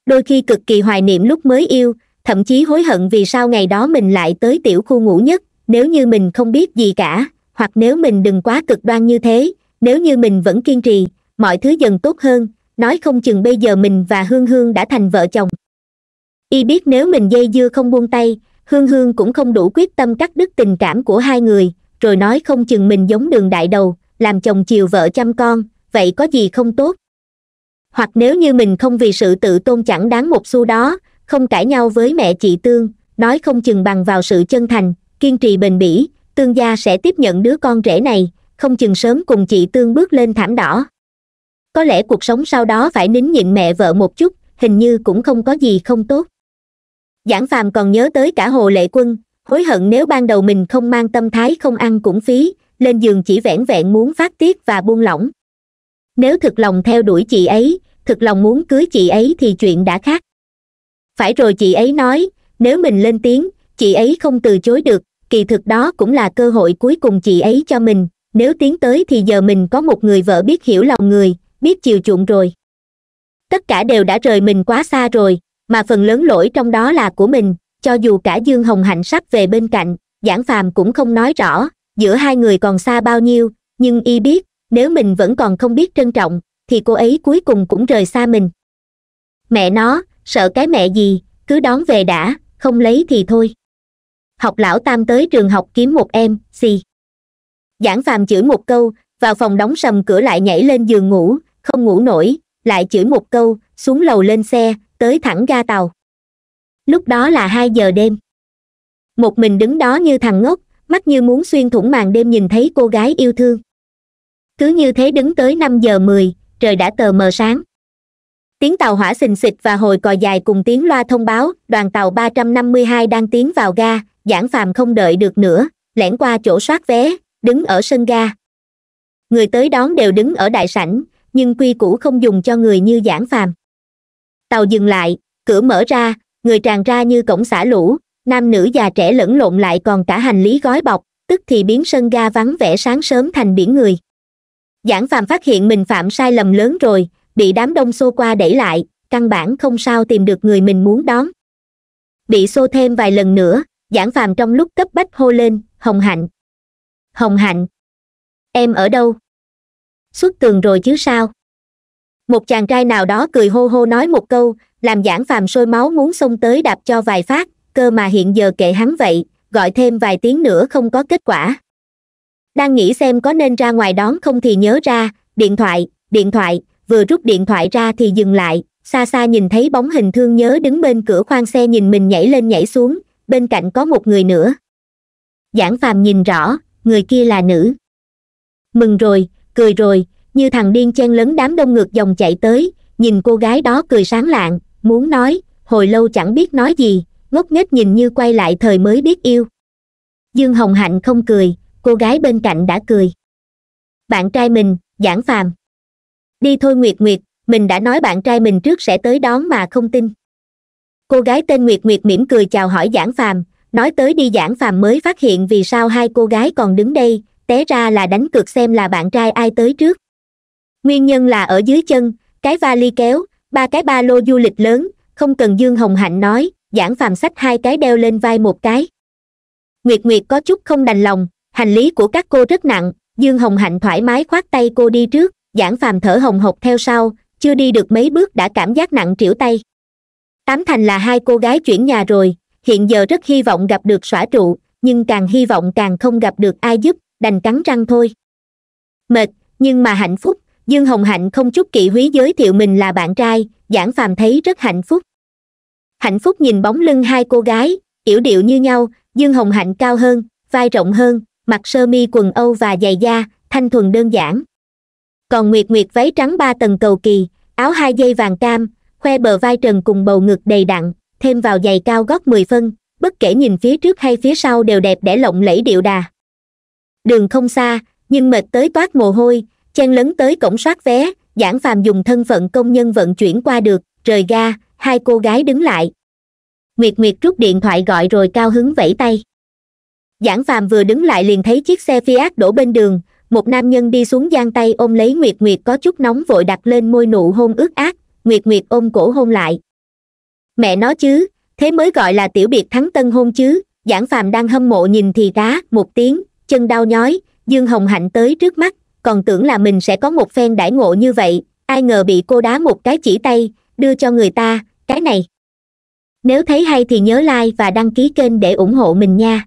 đôi khi cực kỳ hoài niệm lúc mới yêu thậm chí hối hận vì sao ngày đó mình lại tới tiểu khu ngủ nhất nếu như mình không biết gì cả hoặc nếu mình đừng quá cực đoan như thế nếu như mình vẫn kiên trì mọi thứ dần tốt hơn nói không chừng bây giờ mình và hương hương đã thành vợ chồng y biết nếu mình dây dưa không buông tay hương hương cũng không đủ quyết tâm cắt đứt tình cảm của hai người rồi nói không chừng mình giống đường đại đầu làm chồng chiều vợ chăm con vậy có gì không tốt hoặc nếu như mình không vì sự tự tôn chẳng đáng một xu đó không cãi nhau với mẹ chị tương nói không chừng bằng vào sự chân thành kiên trì bền bỉ tương gia sẽ tiếp nhận đứa con rể này không chừng sớm cùng chị tương bước lên thảm đỏ có lẽ cuộc sống sau đó phải nín nhịn mẹ vợ một chút hình như cũng không có gì không tốt giảng phàm còn nhớ tới cả hồ lệ quân hối hận nếu ban đầu mình không mang tâm thái không ăn cũng phí lên giường chỉ vẻn vẹn muốn phát tiết và buông lỏng nếu thực lòng theo đuổi chị ấy thực lòng muốn cưới chị ấy thì chuyện đã khác phải rồi chị ấy nói nếu mình lên tiếng chị ấy không từ chối được kỳ thực đó cũng là cơ hội cuối cùng chị ấy cho mình nếu tiến tới thì giờ mình có một người vợ biết hiểu lòng người biết chiều chuộng rồi tất cả đều đã rời mình quá xa rồi mà phần lớn lỗi trong đó là của mình cho dù cả dương hồng hạnh sắp về bên cạnh giảng phàm cũng không nói rõ giữa hai người còn xa bao nhiêu nhưng y biết nếu mình vẫn còn không biết trân trọng thì cô ấy cuối cùng cũng rời xa mình mẹ nó sợ cái mẹ gì cứ đón về đã không lấy thì thôi học lão tam tới trường học kiếm một em xì giảng phàm chửi một câu vào phòng đóng sầm cửa lại nhảy lên giường ngủ không ngủ nổi lại chửi một câu xuống lầu lên xe tới thẳng ga tàu lúc đó là hai giờ đêm một mình đứng đó như thằng ngốc mắt như muốn xuyên thủng màn đêm nhìn thấy cô gái yêu thương cứ như thế đứng tới năm giờ mười trời đã tờ mờ sáng tiếng tàu hỏa xình xịch và hồi còi dài cùng tiếng loa thông báo đoàn tàu 352 đang tiến vào ga giảng phàm không đợi được nữa lẻn qua chỗ soát vé đứng ở sân ga người tới đón đều đứng ở đại sảnh nhưng quy củ không dùng cho người như giảng phàm tàu dừng lại cửa mở ra người tràn ra như cổng xả lũ nam nữ già trẻ lẫn lộn lại còn cả hành lý gói bọc tức thì biến sân ga vắng vẻ sáng sớm thành biển người giảng phàm phát hiện mình phạm sai lầm lớn rồi bị đám đông xô qua đẩy lại căn bản không sao tìm được người mình muốn đón bị xô thêm vài lần nữa giảng phàm trong lúc cấp bách hô lên hồng hạnh hồng hạnh em ở đâu xuất tường rồi chứ sao một chàng trai nào đó cười hô hô nói một câu làm giảng phàm sôi máu muốn xông tới đạp cho vài phát cơ mà hiện giờ kệ hắn vậy gọi thêm vài tiếng nữa không có kết quả đang nghĩ xem có nên ra ngoài đón không thì nhớ ra điện thoại điện thoại vừa rút điện thoại ra thì dừng lại xa xa nhìn thấy bóng hình thương nhớ đứng bên cửa khoang xe nhìn mình nhảy lên nhảy xuống bên cạnh có một người nữa giảng phàm nhìn rõ người kia là nữ mừng rồi cười rồi như thằng điên chen lấn đám đông ngược dòng chạy tới nhìn cô gái đó cười sáng lạng muốn nói hồi lâu chẳng biết nói gì ngốc nghếch nhìn như quay lại thời mới biết yêu dương hồng hạnh không cười cô gái bên cạnh đã cười bạn trai mình giảng phàm đi thôi nguyệt nguyệt mình đã nói bạn trai mình trước sẽ tới đón mà không tin cô gái tên nguyệt nguyệt mỉm cười chào hỏi giảng phàm nói tới đi giảng phàm mới phát hiện vì sao hai cô gái còn đứng đây té ra là đánh cược xem là bạn trai ai tới trước nguyên nhân là ở dưới chân cái vali kéo ba cái ba lô du lịch lớn không cần dương hồng hạnh nói giảng phàm sách hai cái đeo lên vai một cái nguyệt nguyệt có chút không đành lòng hành lý của các cô rất nặng dương hồng hạnh thoải mái khoát tay cô đi trước giảng phàm thở hồng hộc theo sau chưa đi được mấy bước đã cảm giác nặng trĩu tay tám thành là hai cô gái chuyển nhà rồi hiện giờ rất hy vọng gặp được xỏa trụ nhưng càng hy vọng càng không gặp được ai giúp đành cắn răng thôi mệt nhưng mà hạnh phúc dương hồng hạnh không chút kỵ húy giới thiệu mình là bạn trai giảng phàm thấy rất hạnh phúc hạnh phúc nhìn bóng lưng hai cô gái yểu điệu như nhau dương hồng hạnh cao hơn vai rộng hơn mặc sơ mi quần âu và giày da thanh thuần đơn giản còn nguyệt nguyệt váy trắng ba tầng cầu kỳ áo hai dây vàng cam khoe bờ vai trần cùng bầu ngực đầy đặn thêm vào giày cao gót mười phân bất kể nhìn phía trước hay phía sau đều đẹp để lộng lẫy điệu đà đường không xa nhưng mệt tới toát mồ hôi chen lấn tới cổng soát vé giảng phàm dùng thân phận công nhân vận chuyển qua được rời ga hai cô gái đứng lại nguyệt nguyệt rút điện thoại gọi rồi cao hứng vẫy tay giảng phàm vừa đứng lại liền thấy chiếc xe fiat đổ bên đường một nam nhân đi xuống giang tay ôm lấy nguyệt nguyệt có chút nóng vội đặt lên môi nụ hôn ướt át nguyệt nguyệt ôm cổ hôn lại mẹ nó chứ thế mới gọi là tiểu biệt thắng tân hôn chứ giảng phàm đang hâm mộ nhìn thì đá một tiếng chân đau nhói dương hồng hạnh tới trước mắt còn tưởng là mình sẽ có một phen đãi ngộ như vậy ai ngờ bị cô đá một cái chỉ tay đưa cho người ta cái này nếu thấy hay thì nhớ like và đăng ký kênh để ủng hộ mình nha